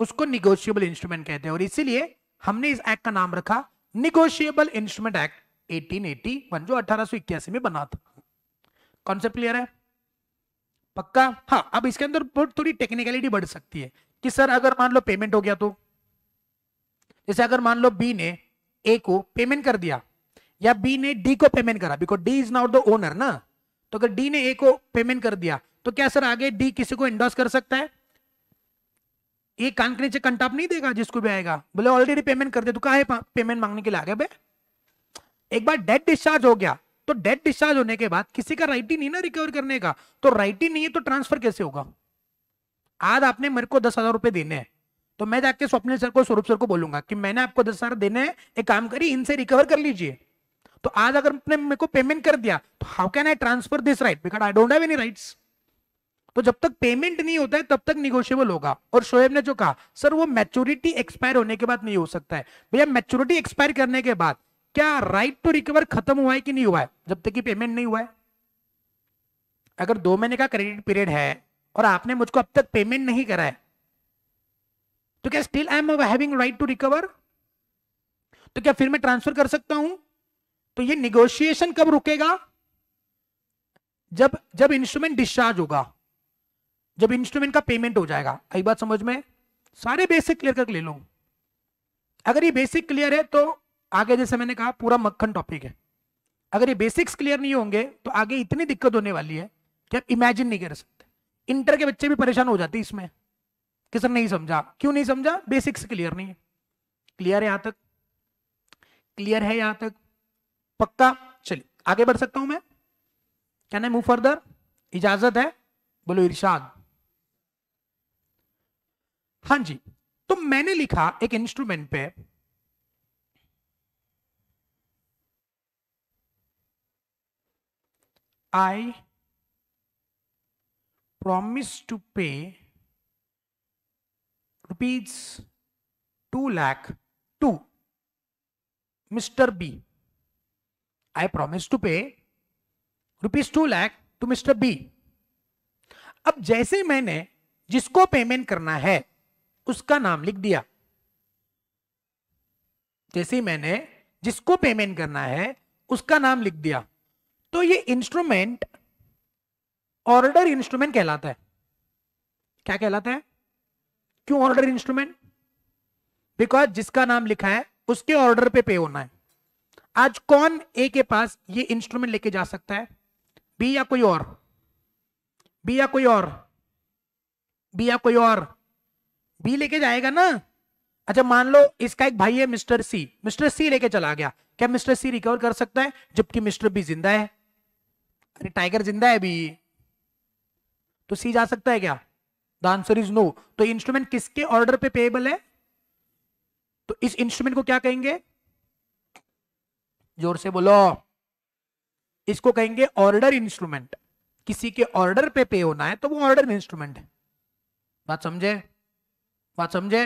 उसको निगोशियबल इंस्ट्रूमेंट कहते हैं और इसीलिए हमने इस एक्ट का नाम रखा निगोशियबल इंस्ट्रूमेंट एक्ट वन जो अठारह में बना था कॉन्सेप्ट क्लियर है पक्का हाँ अब इसके अंदर थोड़ी टेक्निकलिटी बढ़ सकती है कि सर अगर मान लो पेमेंट हो गया तो जैसे अगर मान लो बी ने ए को पेमेंट कर दिया या बी ने डी को पेमेंट करा because D is not the owner ना तो अगर डी ने ए को पेमेंट कर दिया तो क्या सर आगे डी किसी को इंडोस कर सकता है ये कान के नीचे कंटाप नहीं देगा जिसको भी आएगा बोले ऑलरेडी पेमेंट कर दे तो कहा है पेमेंट मांगने के लिए आगे बे एक बार डेट डिस्चार्ज हो गया तो डेट डिस्चार्ज होने के बाद किसी का राइट ही नहीं ना रिकवर करने का तो राइट ही नहीं है तो ट्रांसफर कैसे होगा आज आपने मेरे को दस हजार रुपए देने हैं तो मैं जाके स्वप्न सर को स्वरूप सर को बोलूंगा कि मैंने आपको दस हजार देने एक काम करी इनसे रिकवर कर लीजिए तो आज अगर आपने मेरे को पेमेंट कर दिया तो how can I transfer this right because I don't have any rights तो जब तक पेमेंट नहीं होता है तब तक निगोशियबल होगा और शोएब ने जो कहा सर वो मैच्योरिटी एक्सपायर होने के बाद नहीं हो सकता है भैया मैच्योरिटी एक्सपायर करने के बाद क्या राइट टू रिकवर खत्म हुआ है कि नहीं हुआ है जब तक कि पेमेंट नहीं हुआ है अगर दो महीने का क्रेडिट पीरियड है और आपने मुझको अब तक पेमेंट नहीं करा है तो क्या still I am having right to recover तो क्या फिर मैं ट्रांसफर कर सकता हूं तो ये निगोशिएशन कब रुकेगा जब जब इंस्ट्रूमेंट डिस्चार्ज होगा जब इंस्ट्रूमेंट का पेमेंट हो जाएगा आई बात समझ में सारे बेसिक क्लियर करके ले लो अगर ये बेसिक क्लियर है तो आगे जैसे मैंने कहा पूरा मक्खन टॉपिक है अगर ये बेसिक्स क्लियर नहीं होंगे तो आगे इतनी दिक्कत होने वाली है कि आप इमेजिन नहीं कर सकते इंटर के बच्चे भी परेशान हो जाते हैं इसमें किसर नहीं समझा क्यों नहीं समझा बेसिक्स क्लियर नहीं है क्लियर है यहां तक क्लियर है यहां तक पक्का चलिए आगे बढ़ सकता हूं मैं क्या ना मूव फर्दर इजाजत है बोलो इरशाद हाँ जी तो मैंने लिखा एक इंस्ट्रूमेंट पे I promise to pay rupees 2 lakh to Mr. B. I promise to pay rupees 2 lakh to Mr. B. अब जैसे मैंने जिसको पेमेंट करना है उसका नाम लिख दिया जैसे मैंने जिसको पेमेंट करना है उसका नाम लिख दिया तो ये इंस्ट्रूमेंट ऑर्डर इंस्ट्रूमेंट कहलाता है क्या कहलाता है क्यों ऑर्डर इंस्ट्रूमेंट बिकॉज जिसका नाम लिखा है उसके ऑर्डर पे पे होना है आज कौन ए के पास ये इंस्ट्रूमेंट लेके जा सकता है बी या कोई और बी या कोई और बी या कोई और बी लेके जाएगा ना अच्छा मान लो इसका एक भाई है मिस्टर सी मिस्टर सी लेके चला गया क्या मिस्टर सी रिकवर कर सकता है जबकि मिस्टर बी जिंदा है अरे टाइगर जिंदा है बी तो सी जा सकता है क्या द आंसर इज नो तो इंस्ट्रूमेंट किसके ऑर्डर पे पेबल है तो इस इंस्ट्रूमेंट को क्या कहेंगे जोर से बोलो इसको कहेंगे ऑर्डर इंस्ट्रूमेंट किसी के ऑर्डर पे पे होना है तो वो ऑर्डर इंस्ट्रूमेंट है बात समझे बात समझे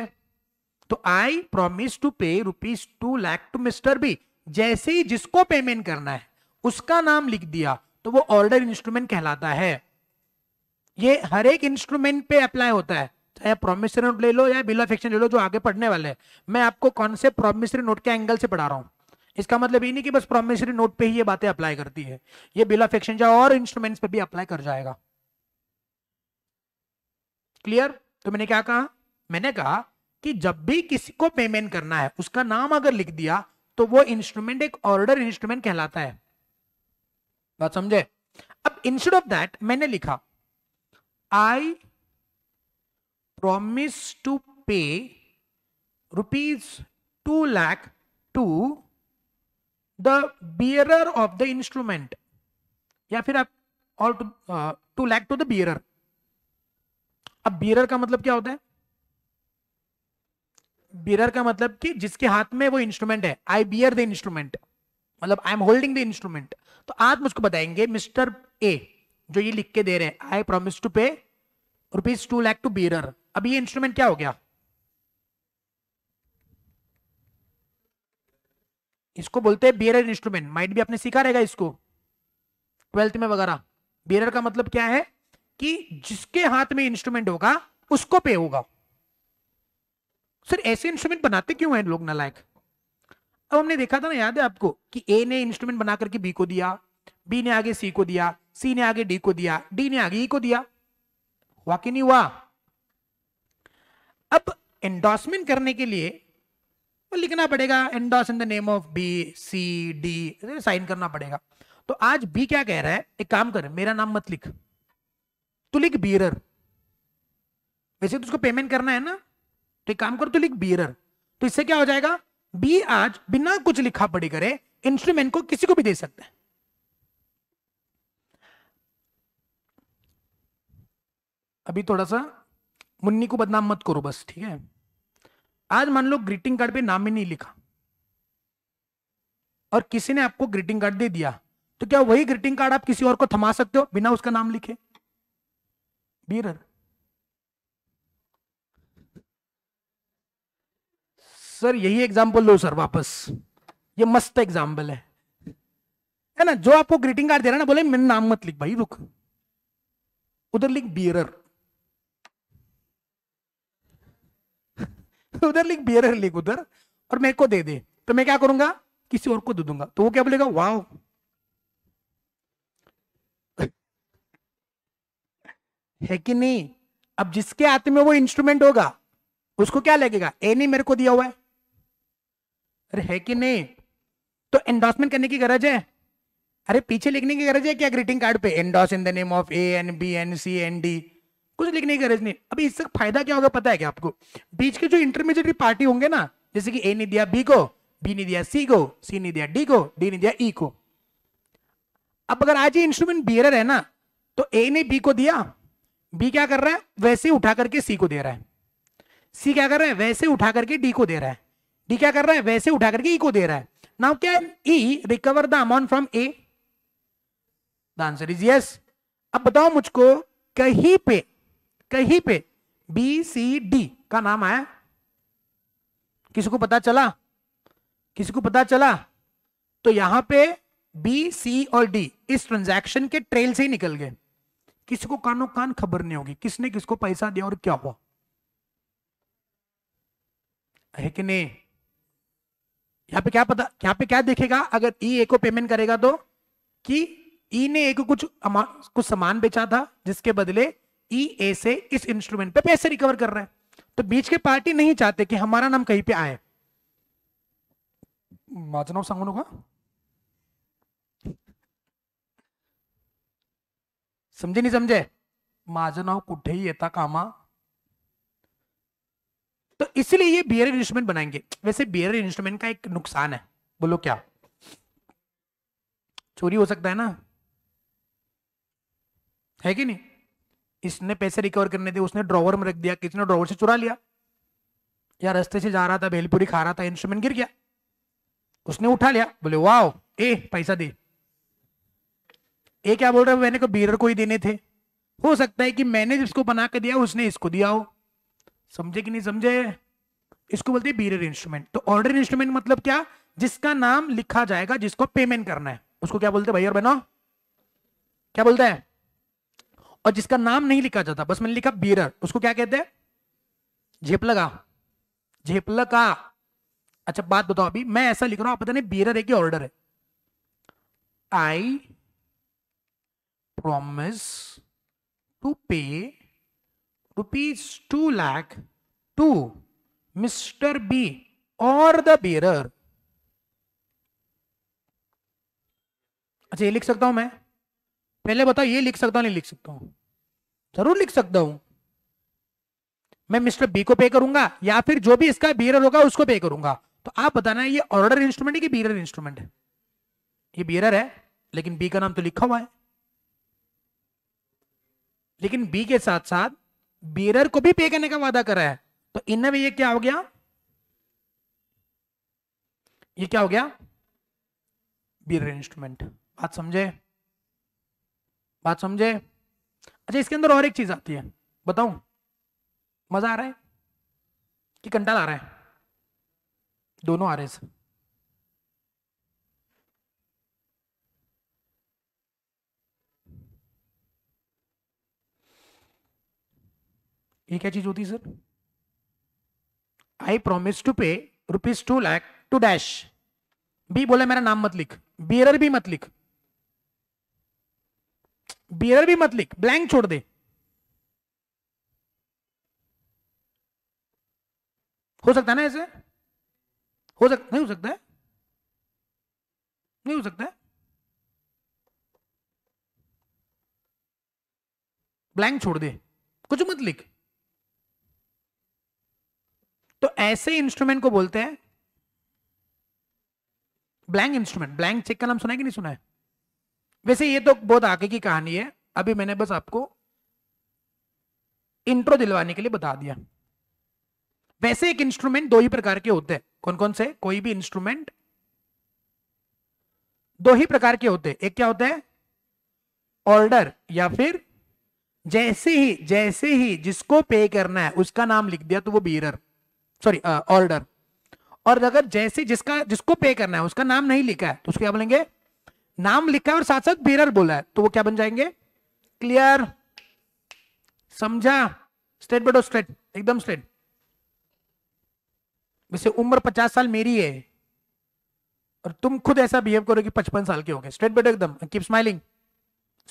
तो I promise to pay rupees two lakh to mister B जैसे ही जिसको पेमेंट करना है उसका नाम लिख दिया तो वो ऑर्डर इंस्ट्रूमेंट कहलाता है ये हर एक इंस्ट्रूमेंट पे अप्लाई होता है चाहे प्रोमिसरी नोट ले लो या बिल ऑफ एक्शन ले लो जो आगे पढ़ने वाले हैं मैं आपको कॉन्सेप्ट प्रोमिसरी नोट के एंगल से पढ़ा रहा हूँ इसका मतलब ये नहीं कि बस प्रोमिसरी नोट पे ही ये बातें अप्लाई करती है ये बिल ऑफ एक्शन एक्सचेंज और इंस्ट्रूमेंट पे भी अप्लाई कर जाएगा क्लियर तो मैंने क्या कहा मैंने कहा कि जब भी किसी को पेमेंट करना है उसका नाम अगर लिख दिया तो वो इंस्ट्रूमेंट एक ऑर्डर इंस्ट्रूमेंट कहलाता है बात समझे अब इंस्टेड ऑफ दैट मैंने लिखा I promise to pay rupees 2 lakh to the bearer of the instrument या फिर आप all to two lakh to the bearer अब बियर का मतलब क्या होता है बियर का मतलब कि जिसके हाथ में वो इंस्ट्रूमेंट है आई बियर द इंस्ट्रूमेंट मतलब I am holding the instrument तो आप मुझको बताएंगे मिस्टर ए जो ये लिख के दे रहे हैं I promise to pay rupees two lakh to bearer अब ये इंस्ट्रूमेंट क्या हो गया इसको बोलते हैं बियर इंस्ट्रूमेंट माइट भी आपने सीखा रहेगा इसको ट्वेल्थ में वगैरह बियर का मतलब क्या है कि जिसके हाथ में इंस्ट्रूमेंट होगा उसको पे होगा सर ऐसे इंस्ट्रूमेंट बनाते क्यों हैं लोग नालायक अब हमने देखा था ना याद है आपको कि ए ने इंस्ट्रूमेंट बना करके बी को दिया बी ने आगे सी को दिया सी ने आगे डी को दिया डी ने आगे ई e को दिया हुआ कि नहीं हुआ अब एंडोसमेंट करने के लिए तो लिखना पड़ेगा endorse in the name of B C D sign करना पड़ेगा तो आज बी क्या कह रहा है एक काम कर मेरा नाम मत लिख तू लिख बीरर वैसे तो उसको पेमेंट करना है ना तो एक काम कर तू लिख बीरर तो इससे क्या हो जाएगा बी आज बिना कुछ लिखा पड़ी करे इंस्ट्रूमेंट को किसी को भी दे सकता है अभी थोड़ा सा मुन्नी को बदनाम मत करो बस ठीक है आज मान लो ग्रीटिंग कार्ड पे नाम ही नहीं लिखा और किसी ने आपको ग्रीटिंग कार्ड दे दिया तो क्या वही ग्रीटिंग कार्ड आप किसी और को थमा सकते हो बिना उसका नाम लिखे बीरर सर यही एग्जाम्पल लो सर वापस ये मस्त एग्जाम्पल है है ना जो आपको ग्रीटिंग कार्ड दे रहा है ना बोले मैंने नाम मत लिख भाई रुक उधर लिख बियरर *laughs* उधर लिख बियर लिख उधर और मेरे को दे दे तो मैं क्या करूंगा किसी और को दे दूंगा तो वो क्या बोलेगा वाह *laughs* है कि नहीं अब जिसके हाथ में वो इंस्ट्रूमेंट होगा उसको क्या लगेगा ए नहीं मेरे को दिया हुआ है अरे है कि नहीं तो एंडोर्समेंट करने की गरज है अरे पीछे लिखने की गरज है क्या ग्रीटिंग कार्ड पे endorse in the name of A and B and C and D कुछ लिखने की गरज नहीं अभी इससे फायदा क्या होगा पता है क्या आपको बीच के जो इंटरमीडिएटरी पार्टी होंगे ना जैसे कि ए ने दिया बी को बी ने दिया सी को सी ने दिया डी को डी ने दिया ई को अब अगर आज ये इंस्ट्रूमेंट बियरर है ना तो ए ने बी को दिया बी क्या कर रहा है वैसे उठा करके सी को दे रहा है सी क्या कर रहा है वैसे उठा करके डी e को दे रहा है डी क्या कर रहा है वैसे उठा करके ई को दे रहा है now can E recover the amount from A the answer is yes अब बताओ मुझको कहीं पे कहीं पे बी सी डी का नाम आया किसी को पता चला किसी को पता चला तो यहां पे बी सी और डी इस ट्रांजैक्शन के ट्रेल से ही निकल गए किसी को कानो कान खबर नहीं होगी किसने किसको पैसा दिया और क्या हुआ है कि नहीं यहां पे क्या पता यहां पे क्या देखेगा अगर ई e ए को पेमेंट करेगा तो कि ई e ने एक कुछ कुछ सामान बेचा था जिसके बदले ई e, ए से इस इंस्ट्रूमेंट पे पैसे रिकवर कर रहे हैं तो बीच के पार्टी नहीं चाहते कि हमारा नाम कहीं पे आए माझनाव सांगू नका समझे नाही समजे माझं कुठे ही येता कामा तो इसलिए ये बियर इंस्ट्रूमेंट बनाएंगे वैसे बियर इंस्ट्रूमेंट का एक नुकसान है बोलो क्या चोरी हो सकता है ना है कि नहीं इसने पैसे रिकवर करने थे उसने ड्रॉवर में रख दिया किसी ने ड्रॉवर से चुरा लिया या रस्ते से जा रहा था भेलपुरी खा रहा था इंस्ट्रूमेंट गिर गया उसने उठा लिया बोले वाह ए पैसा दे ए क्या बोल रहा है मैंने को बीरर को ही देने थे हो सकता है कि मैंने जिसको बना के दिया उसने इसको दिया हो समझे कि नहीं समझे इसको बोलते बीर बीरर इंस्ट्रूमेंट तो ऑर्डर इंस्ट्रूमेंट मतलब क्या जिसका नाम लिखा जाएगा जिसको पेमेंट करना है उसको क्या बोलते हैं भाई और बहनों क्या बोलते हैं और जिसका नाम नहीं लिखा जाता बस मैंने लिखा बीर उसको क्या कहते हैं झेपलगा झेपलगा अच्छा बात बताओ अभी मैं ऐसा लिख रहा हूं पता नहीं बीरर है कि ऑर्डर है I promise to pay rupees two lakh to mister B or the bearer अच्छा ये लिख सकता हूं मैं पहले बताओ ये लिख सकता हूं नहीं लिख सकता हूं जरूर लिख सकता हूं मैं मिस्टर बी को पे करूंगा या फिर जो भी इसका बीरर होगा उसको पे करूंगा तो आप बताना है ये ऑर्डर इंस्ट्रूमेंट है कि बीरर इंस्ट्रूमेंट है ये बीरर है लेकिन बी का नाम तो लिखा हुआ है लेकिन बी के साथ साथ बीरर को भी पे करने का वादा करा है तो इन भी ये क्या हो गया ये क्या हो गया बीरर इंस्ट्रूमेंट बात समझे बात समझे अच्छा इसके अंदर और एक चीज आती है बताऊ मजा आ रहा है कि कंटाल आ रहा है दोनों आ रहे हैं ये क्या चीज होती sir I promise to pay rupees two lakh to dash B बोला मेरा नाम मत लिख बी एरर भी मत लिख बियर भी मत लिख ब्लैंक छोड़ दे हो सकता है ना ऐसे हो सकता नहीं हो सकता है नहीं हो सकता है ब्लैंक छोड़ दे कुछ मत लिख तो ऐसे इंस्ट्रूमेंट को बोलते हैं ब्लैंक इंस्ट्रूमेंट ब्लैंक चेक का नाम सुना है कि नहीं सुना है वैसे ये तो बहुत आगे की कहानी है अभी मैंने बस आपको इंट्रो दिलवाने के लिए बता दिया वैसे एक इंस्ट्रूमेंट दो ही प्रकार के होते हैं कौन कौन से कोई भी इंस्ट्रूमेंट दो ही प्रकार के होते हैं एक क्या होता है ऑर्डर या फिर जैसे ही जैसे ही जिसको पे करना है उसका नाम लिख दिया तो वो बीरर सॉरी ऑर्डर और अगर जैसे जिसका जिसको पे करना है उसका नाम नहीं लिखा है तो उसको क्या बोलेंगे नाम लिखा है और साथ साथ बेरर बोला है तो वो क्या बन जाएंगे क्लियर समझा स्ट्रेट बेटो स्ट्रेट एकदम स्ट्रेट वैसे उम्र पचास साल मेरी है और तुम खुद ऐसा बिहेव करो कि पचपन साल के हो गए स्ट्रेट बेटो एकदम कीप स्माइलिंग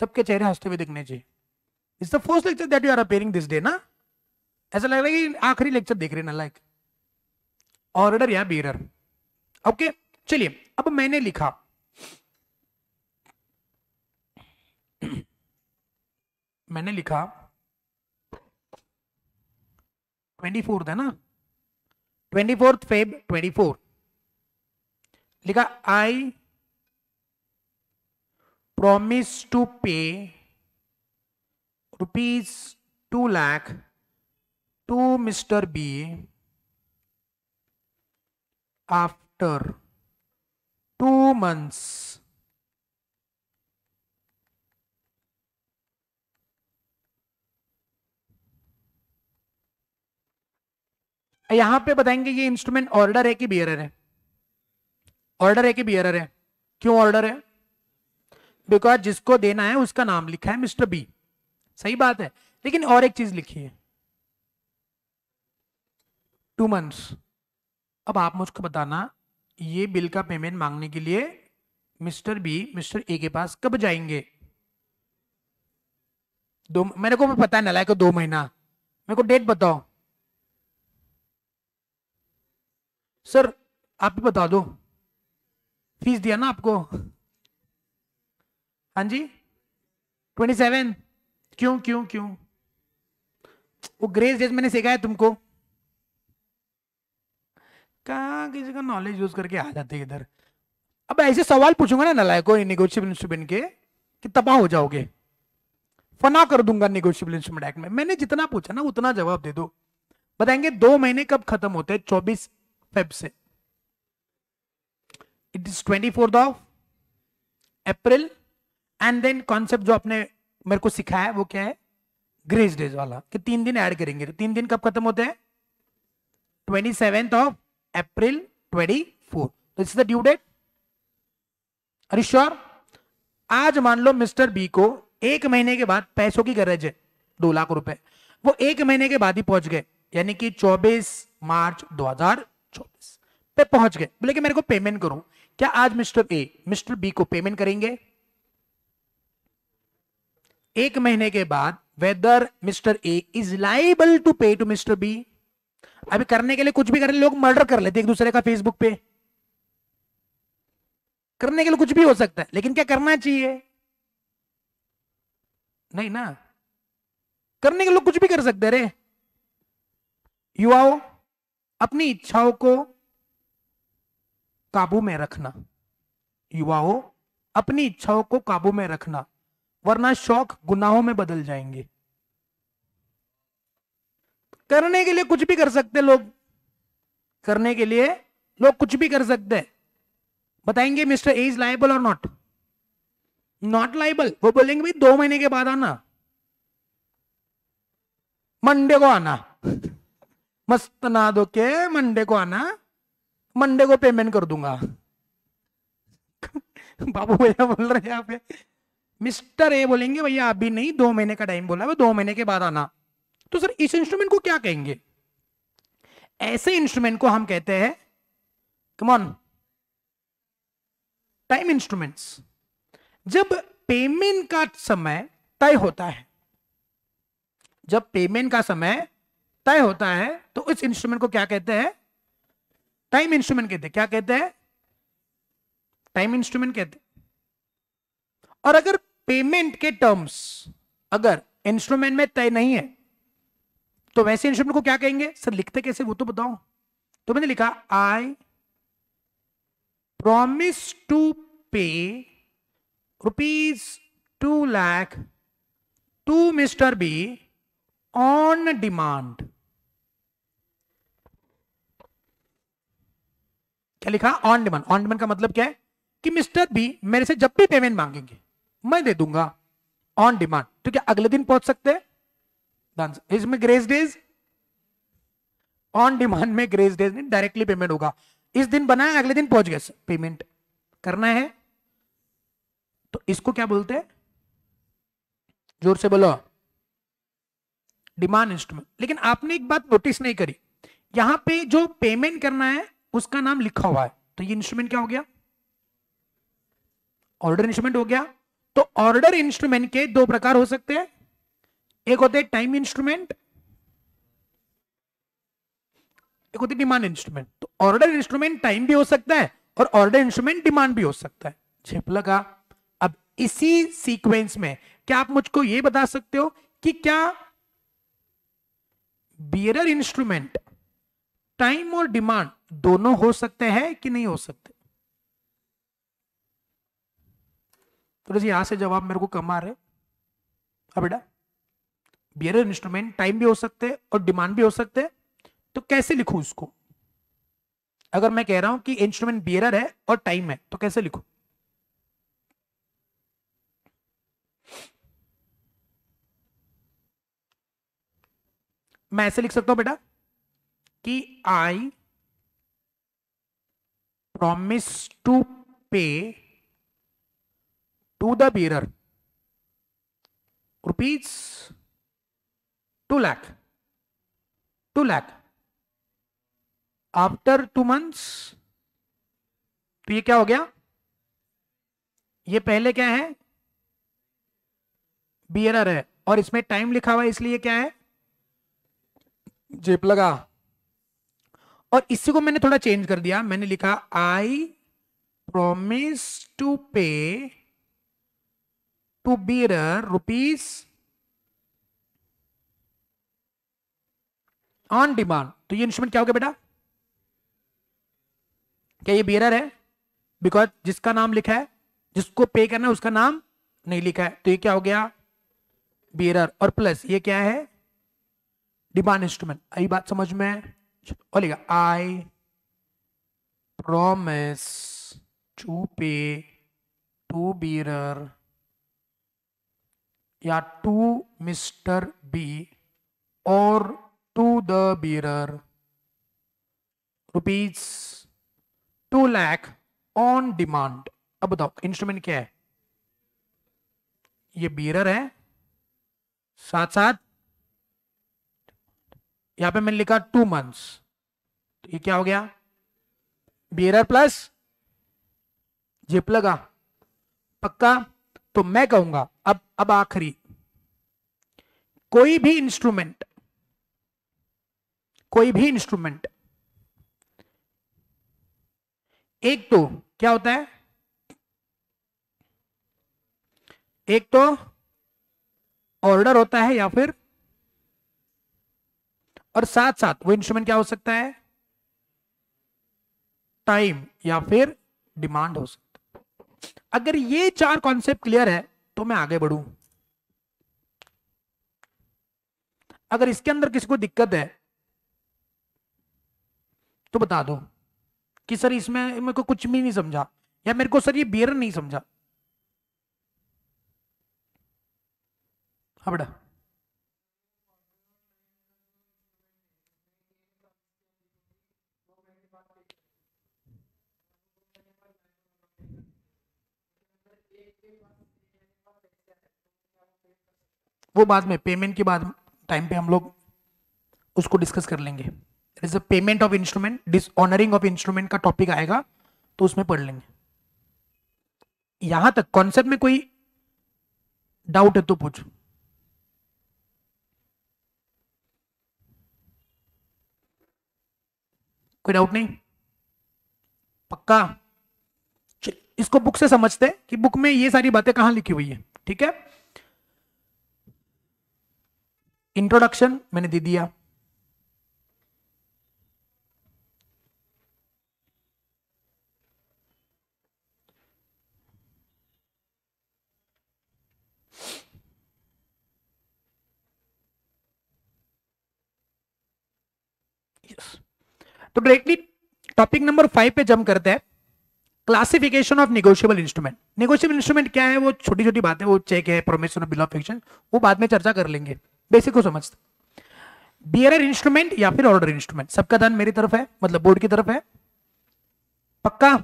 सबके चेहरे हंसते हुए दिखने चाहिए it's the first lecture that you are appearing this day ना ऐसा लग रहा है कि आखिरी लेक्चर देख रहे ना लाइक ऑर्डर या बीरर ओके चलिए अब मैंने लिखा मैंने लिखा ट्वेंटी फोर्थ है ना twenty fourth Feb twenty four लिखा I promise to pay rupees two lakh to mister B after two months यहां पे बताएंगे ये इंस्ट्रूमेंट ऑर्डर है कि बियरर है ऑर्डर है कि बियरर है क्यों ऑर्डर है बिकॉज जिसको देना है उसका नाम लिखा है मिस्टर बी सही बात है लेकिन और एक चीज लिखी है टू मंथ्स अब आप मुझको बताना ये बिल का पेमेंट मांगने के लिए मिस्टर बी मिस्टर ए के पास कब जाएंगे दो मेरे को पता है नलायक दो महीना मेरे को डेट बताओ सर आप भी बता दो फीस दिया ना आपको हाँ जी ट्वेंटी सेवन क्यों क्यों क्यों वो ग्रेस जैसे मैंने सिखाया है तुमको कहा किसी का नॉलेज यूज करके आ जाते इधर अब ऐसे सवाल पूछूंगा ना नलायको निगोशियबल इंस्ट्रूमेंट के कि तबाह हो जाओगे फना कर दूंगा निगोशियबल इंस्ट्रूमेंट एक्ट में मैंने जितना पूछा ना उतना जवाब दे दो बताएंगे दो महीने कब खत्म होते हैं चौबीस Pepsi. It is 24th of April and then concept जो आपने मेरे को सिखाया वो क्या है ग्रेस डेज वाला कि तीन दिन ऐड करेंगे तो तीन दिन कब खत्म होते हैं twenty seventh of April twenty four तो इस द ड्यू डेट अरे श्योर आज मान लो मिस्टर बी को एक महीने के बाद पैसों की गरज है दो लाख रुपए वो एक महीने के बाद ही पहुंच गए यानी कि 24 मार्च 2020 चौबीस पे पहुंच गए बोले कि मेरे को पेमेंट करो क्या आज मिस्टर ए मिस्टर बी को पेमेंट करेंगे एक महीने के बाद whether mister A is liable to pay to mister B अभी करने के लिए कुछ भी कर लोग मर्डर कर लेते एक दूसरे का फेसबुक पे करने के लिए कुछ भी हो सकता है लेकिन क्या करना चाहिए नहीं ना करने के लोग कुछ भी कर सकते रे युवाओं अपनी इच्छाओं को काबू में रखना युवाओं अपनी इच्छाओं को काबू में रखना वरना शौक गुनाहों में बदल जाएंगे करने के लिए कुछ भी कर सकते लोग करने के लिए लोग कुछ भी कर सकते हैं बताएंगे mister A is liable or not not liable वो बोलेंगे भाई दो महीने के बाद आना मंडे को आना मस्त ना दो के मंडे को आना मंडे को पेमेंट कर दूंगा *laughs* बाबू भैया बोल रहे हैं पे मिस्टर ए बोलेंगे भैया अभी नहीं दो महीने का टाइम बोला दो महीने के बाद आना तो सर इस इंस्ट्रूमेंट को क्या कहेंगे ऐसे इंस्ट्रूमेंट को हम कहते हैं कमॉन टाइम इंस्ट्रूमेंट्स जब पेमेंट का समय तय होता है जब पेमेंट का समय तय होता है तो उस इंस्ट्रूमेंट को क्या कहते हैं टाइम इंस्ट्रूमेंट कहते हैं क्या कहते हैं टाइम इंस्ट्रूमेंट कहते हैं और अगर पेमेंट के टर्म्स अगर इंस्ट्रूमेंट में तय नहीं है तो वैसे इंस्ट्रूमेंट को क्या कहेंगे सर लिखते कैसे वो तो बताओ तो मैंने लिखा I promise to pay rupees two lakh to mister B on demand क्या लिखा ऑन डिमांड ऑन डिमांड का मतलब क्या है कि मिस्टर भी मेरे से जब भी पेमेंट मांगेंगे मैं दे दूंगा ऑन डिमांड तो क्या अगले दिन पहुंच सकते हैं इसमें ग्रेस डेज ऑन डिमांड में ग्रेस डेज नहीं डायरेक्टली पेमेंट होगा इस दिन बनाया अगले दिन पहुंच गए पेमेंट करना है तो इसको क्या बोलते हैं जोर से बोलो डिमांड इंस्ट्रूमेंट लेकिन आपने एक बात नोटिस नहीं करी यहां पे जो पेमेंट करना है उसका नाम लिखा हुआ है तो ये इंस्ट्रूमेंट क्या हो गया ऑर्डर इंस्ट्रूमेंट हो गया तो ऑर्डर इंस्ट्रूमेंट के दो प्रकार हो सकते हैं एक होते टाइम इंस्ट्रूमेंट एक होते डिमांड इंस्ट्रूमेंट तो ऑर्डर इंस्ट्रूमेंट टाइम भी हो सकता है और ऑर्डर इंस्ट्रूमेंट डिमांड भी हो सकता है छिप लगा अब इसी सीक्वेंस में क्या आप मुझको यह बता सकते हो कि क्या बियरर इंस्ट्रूमेंट टाइम और डिमांड दोनों हो सकते हैं कि नहीं हो सकते तो जी यहां से जवाब मेरे को कम आ रहे हाँ बेटा बियरर इंस्ट्रूमेंट टाइम भी हो सकते हैं और डिमांड भी हो सकते हैं तो कैसे लिखूं उसको अगर मैं कह रहा हूं कि इंस्ट्रूमेंट बियरर है और टाइम है तो कैसे लिखूं मैं ऐसे लिख सकता हूं बेटा कि I promise to pay to the bearer rupees two lakh two lakh after two months तो ये क्या हो गया ये पहले क्या है बियरर है और इसमें टाइम लिखा हुआ है इसलिए क्या है जेप लगा और इसी को मैंने थोड़ा चेंज कर दिया मैंने लिखा I promise to pay to bearer rupees on demand तो ये इंस्ट्रूमेंट क्या हो गया बेटा क्या ये बियर है बिकॉज जिसका नाम लिखा है जिसको पे करना है उसका नाम नहीं लिखा है तो ये क्या हो गया बियर और प्लस ये क्या है डिमांड इंस्ट्रूमेंट आई बात समझ में बोलेगा I promise to pay to bearer या to mister B or to the bearer rupees two lakh on demand अब बताओ इंस्ट्रूमेंट क्या है ये बीरर है साथ साथ यहां पे मैंने लिखा टू मंथ्स तो ये क्या हो गया बियर प्लस जिप लगा पक्का तो मैं कहूंगा अब अब आखिरी कोई भी इंस्ट्रूमेंट कोई भी इंस्ट्रूमेंट एक तो क्या होता है एक तो ऑर्डर होता है या फिर और साथ साथ वो इंस्ट्रूमेंट क्या हो सकता है टाइम या फिर डिमांड हो सकता है अगर ये चार कॉन्सेप्ट क्लियर है तो मैं आगे बढ़ू अगर इसके अंदर किसी को दिक्कत है तो बता दो कि सर इसमें मेरे को कुछ भी नहीं समझा या मेरे को सर ये बियर नहीं समझा हाँ बेटा वो बाद में पेमेंट के बाद टाइम पे हम लोग उसको डिस्कस कर लेंगे payment of instrument dishonouring of instrument का टॉपिक आएगा तो उसमें पढ़ लेंगे यहां तक कॉन्सेप्ट में कोई डाउट है तो पूछ कोई डाउट नहीं पक्का इसको बुक से समझते हैं कि बुक में ये सारी बातें कहां लिखी हुई है ठीक है इंट्रोडक्शन मैंने दे दिया तो डायरेक्टली टॉपिक नंबर फाइव पे जम करते हैं classification of negotiable instrument negotiable instrument क्या है वो छोटी छोटी बात है वो चेक है प्रोमेशन ऑफ बिल ऑफ एक्शन वो बाद में चर्चा कर लेंगे बेसिक को समझते बियरर इंस्ट्रूमेंट या फिर ऑर्डर इंस्ट्रूमेंट सबका ध्यान मेरी तरफ है मतलब बोर्ड की तरफ है पक्का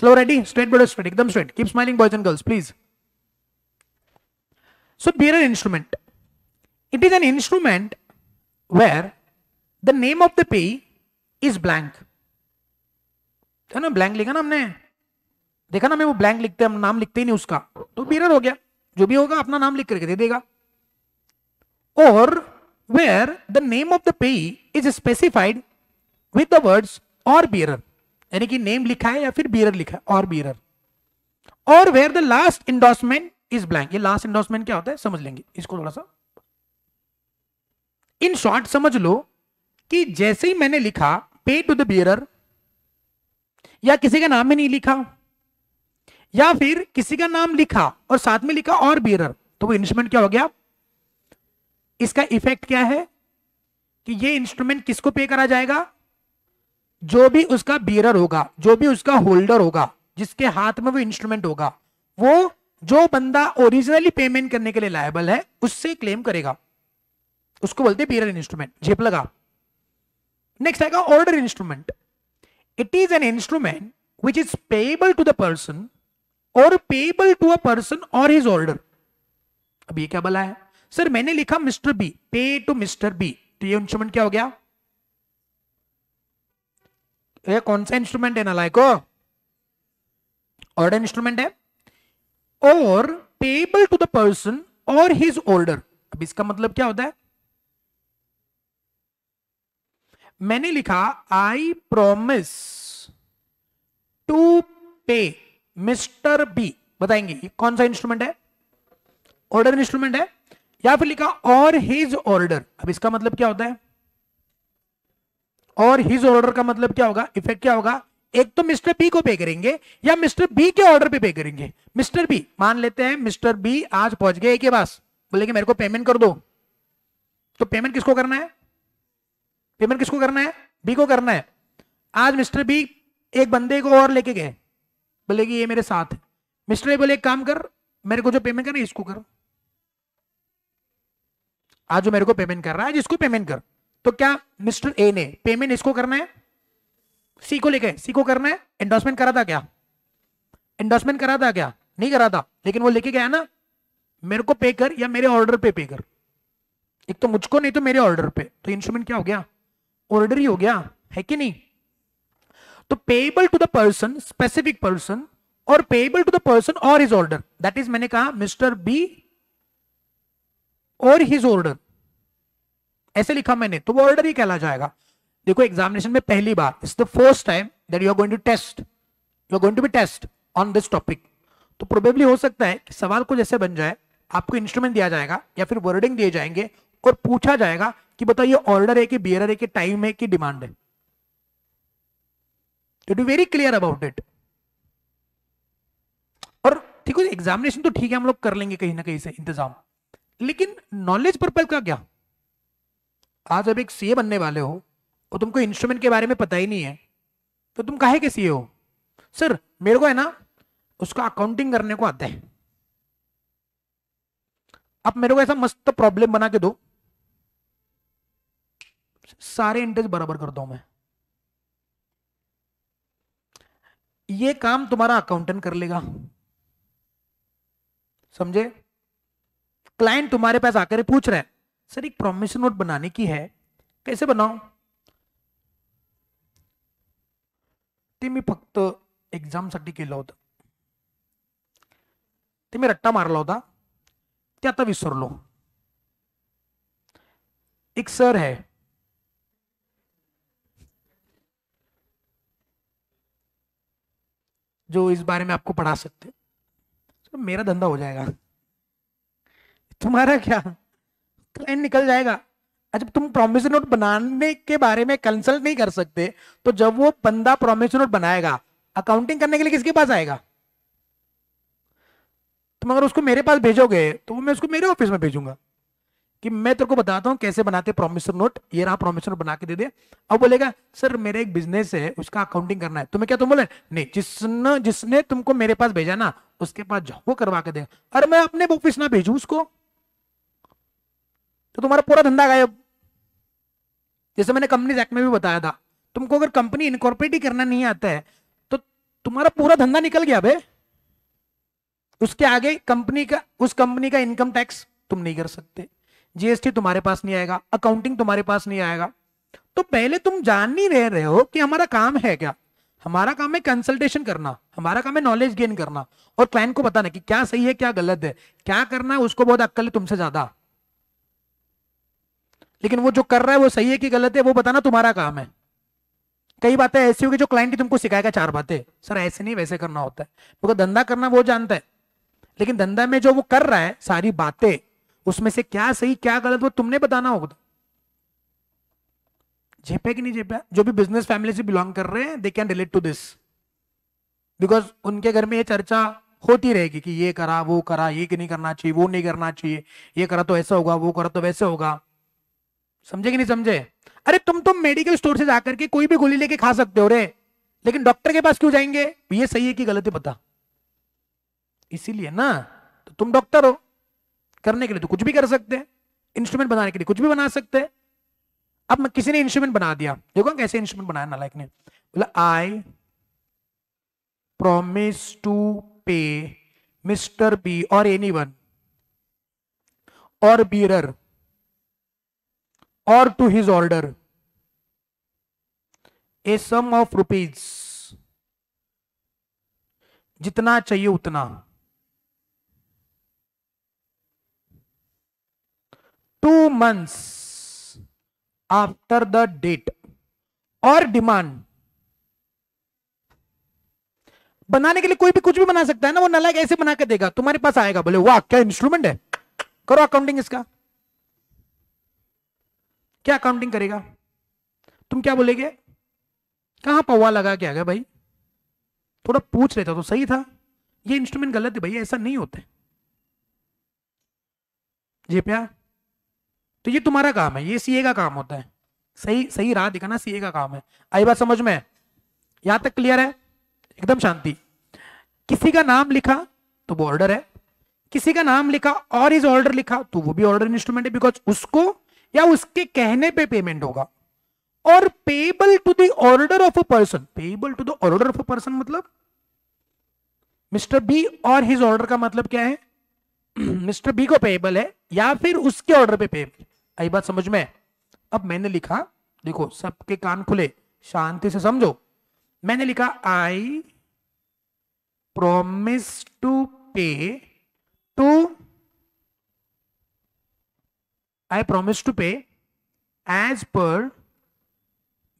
slow ready straight board straight एकदम straight keep smiling boys and girls please so bearer instrument it is an instrument where the name of the payee is blank है ना ब्लैंक लिखा ना हमने देखा ना मैं वो ब्लैंक लिखते हम नाम लिखते ही नहीं उसका तो बियरर हो गया जो भी होगा अपना नाम लिख करके दे देगा or where the name of the payee is specified with the words or bearer yani ki name likha hai ya fir bearer likha hai or bearer or where the last endorsement is blank ye last endorsement kya hota hai samajh lenge isko thoda sa in short samajh lo ki jaise hi maine likha pay to the bearer ya kisi ka naam hi nahi likha या फिर किसी का नाम लिखा और साथ में लिखा और बियरर तो वो इंस्ट्रूमेंट क्या हो गया इसका इफेक्ट क्या है कि ये इंस्ट्रूमेंट किसको पे करा जाएगा जो भी उसका बीरर होगा जो भी उसका होल्डर होगा जिसके हाथ में वो इंस्ट्रूमेंट होगा वो जो बंदा ओरिजिनली पेमेंट करने के लिए लायबल है उससे क्लेम करेगा उसको बोलते बीरर इंस्ट्रूमेंट झेप लगा नेक्स्ट आएगा order instrument it is an instrument which is payable to the person or payable to a person or is order अब ये क्या बला है सर मैंने लिखा mister B pay to mister B तो ये इंस्ट्रूमेंट क्या हो गया ये कौन सा इंस्ट्रूमेंट है लाइको ऑर्डर इंस्ट्रूमेंट है और payable to the person or his order अब इसका मतलब क्या होता है मैंने लिखा I promise to pay mister B बताएंगे कौन सा इंस्ट्रूमेंट है ऑर्डर इंस्ट्रूमेंट है या फिर लिखा और हिज ऑर्डर अब इसका मतलब क्या होता है और हिज ऑर्डर का मतलब क्या होगा इफेक्ट क्या होगा एक तो मिस्टर बी को पे करेंगे या मिस्टर बी के ऑर्डर पे पे करेंगे मिस्टर बी मान लेते हैं मिस्टर बी आज पहुंच गए के पास बोले कि मेरे को पेमेंट कर दो तो पेमेंट किसको करना है पेमेंट किसको करना है बी को करना है आज मिस्टर बी एक बंदे को और लेके गए बोले कि ये मेरे साथ है मिस्टर बी बोले एक काम कर मेरे को जो पेमेंट करना है इसको करो आज जो मेरे को पेमेंट करना है जिसको पेमेंट कर तो क्या मिस्टर ए ने पेमेंट इसको करना है सी को लेके सी को करना है एंडोर्समेंट करा था क्या एंडोर्समेंट करा था क्या नहीं करा था लेकिन वो लेके गया ना मेरे को पे कर या मेरे ऑर्डर पे पे कर एक तो मुझको नहीं तो मेरे ऑर्डर पे तो इंस्ट्रूमेंट क्या हो गया ऑर्डर ही हो गया है कि नहीं तो payable to the person specific person or payable to the person or is order that is मैंने कहा mister B or his order ऐसे लिखा मैंने तो वो ऑर्डर ही कहला जाएगा देखो एग्जामिनेशन में पहली बार it's the first time that you are going to test you are going to be test on this topic तो प्रोबेबली हो सकता है कि सवाल कुछ ऐसे बन जाए आपको इंस्ट्रूमेंट दिया जाएगा या फिर वर्डिंग दिए जाएंगे और पूछा जाएगा कि बताइए ऑर्डर है कि बियर है कि टाइम है कि डिमांड है to be very clear about it और ठीक है एग्जामिनेशन तो ठीक है हम लोग कर लेंगे कहीं ना कहीं से इंतजाम लेकिन नॉलेज पर्पल का क्या आज अब एक सीए बनने वाले हो और तुमको इंस्ट्रूमेंट के बारे में पता ही नहीं है तो तुम कहे के सीए हो सर मेरे को है ना उसका अकाउंटिंग करने को आता है आप मेरे को ऐसा मस्त प्रॉब्लम बना के दो सारे इंटरेस्ट बराबर कर दो मैं ये काम तुम्हारा अकाउंटेंट कर लेगा समझे क्लाइंट तुम्हारे पास आकर पूछ रहा है सर एक प्रोमिस नोट बनाने की है कैसे बनाऊ ते मी एग्जाम एक्झामसाठी केलं होतं ते मी रट्टा मारला होता ते आता विसरलो एक सर है जो इस बारे में आपको पढ़ा सकते सर मेरा धंधा हो जाएगा तुम्हारा क्या क्लाइंट निकल जाएगा अच्छा तुम प्रोमिस नोट बनाने के बारे में कंसल्ट नहीं कर सकते तो जब वो बंदा प्रोमिस नोट बनाएगा अकाउंटिंग करने के लिए किसके पास आएगा तुम अगर उसको मेरे पास भेजोगे तो मैं उसको मेरे ऑफिस में भेजूंगा कि मैं तेरे को बताता हूँ कैसे बनाते प्रोमिसर नोट ये रहा प्रोमिस नोट बना के दे दे अब बोलेगा सर मेरा एक बिजनेस है उसका अकाउंटिंग करना है तुम्हें तो क्या तुम बोले नहीं जिसने जिसने तुमको मेरे पास भेजा ना उसके पास जाओ वो करवा के दे अरे मैं अपने ऑफिस ना भेजू उसको तो तुम्हारा पूरा धंधा गायब जैसे मैंने कंपनी एक्ट में भी बताया था तुमको अगर कंपनी इनकॉर्पोरेट ही करना नहीं आता है तो तुम्हारा पूरा धंधा निकल गया बे उसके आगे कंपनी का उस कंपनी का इनकम टैक्स तुम नहीं कर सकते जीएसटी तुम्हारे पास नहीं आएगा अकाउंटिंग तुम्हारे पास नहीं आएगा तो पहले तुम जान नहीं रह रहे हो कि हमारा काम है क्या हमारा काम है कंसल्टेशन करना हमारा काम है नॉलेज गेन करना और क्लाइंट को बताना कि क्या सही है क्या गलत है क्या करना है उसको बहुत अक्कल है तुमसे ज्यादा लेकिन वो जो कर रहा है वो सही है कि गलत है वो बताना तुम्हारा काम है कई बातें ऐसी होगी जो क्लाइंट तुमको सिखाएगा चार बातें सर ऐसे नहीं वैसे करना होता है क्योंकि धंधा करना वो जानता है लेकिन धंधा में जो वो कर रहा है सारी बातें उसमें से क्या सही क्या गलत वो तुमने बताना होगा झेपे तो। कि नहीं झेपे जो भी बिजनेस फैमिली से बिलोंग कर रहे हैं they can relate to this because उनके घर में ये चर्चा होती रहेगी कि ये करा वो करा ये नहीं करना चाहिए वो नहीं करना चाहिए ये करा तो ऐसा होगा वो करा तो वैसे होगा समझे कि नहीं समझे अरे तुम तो मेडिकल स्टोर से जाकर के कोई भी गोली लेके खा सकते हो रे लेकिन डॉक्टर के पास क्यों जाएंगे तो ये सही है कि गलत है पता इसीलिए ना तो तुम डॉक्टर हो करने के लिए तो कुछ भी कर सकते हैं इंस्ट्रूमेंट बनाने के लिए कुछ भी बना सकते हैं अब किसी ने इंस्ट्रूमेंट बना दिया देखो कैसे इंस्ट्रूमेंट बनाया नालायक ने बोला I to pay mister B or any one or bearer or to his order a sum of rupees जितना चाहिए उतना two months after the date और डिमांड बनाने के लिए कोई भी कुछ भी बना सकता है ना वो नलायक ऐसे बना के देगा तुम्हारे पास आएगा बोले वाह क्या इंस्ट्रूमेंट है करो अकाउंटिंग इसका क्या अकाउंटिंग करेगा तुम क्या बोलेगे कहा पौवा लगा के आ गया भाई थोड़ा पूछ लेता तो सही था ये इंस्ट्रूमेंट गलत है भाई ऐसा नहीं होता जी प्या तो ये तुम्हारा काम है ये सीए का काम होता है सही सही राह दिखाना सीए का काम है आई बात समझ में यहां तक क्लियर है एकदम शांति किसी का नाम लिखा तो वो ऑर्डर है किसी का नाम लिखा और इज ऑर्डर लिखा तो वो भी ऑर्डर इंस्ट्रूमेंट है बिकॉज उसको या उसके कहने पे पेमेंट होगा और payable to the order of a person payable to the order of a person मतलब mister B or his order का मतलब क्या है मिस्टर *clears throat* बी को पेबल है या फिर उसके ऑर्डर पे पेबल आई बात समझ में अब मैंने लिखा देखो सबके कान खुले शांति से समझो मैंने लिखा I promise to pay to I promise to pay as per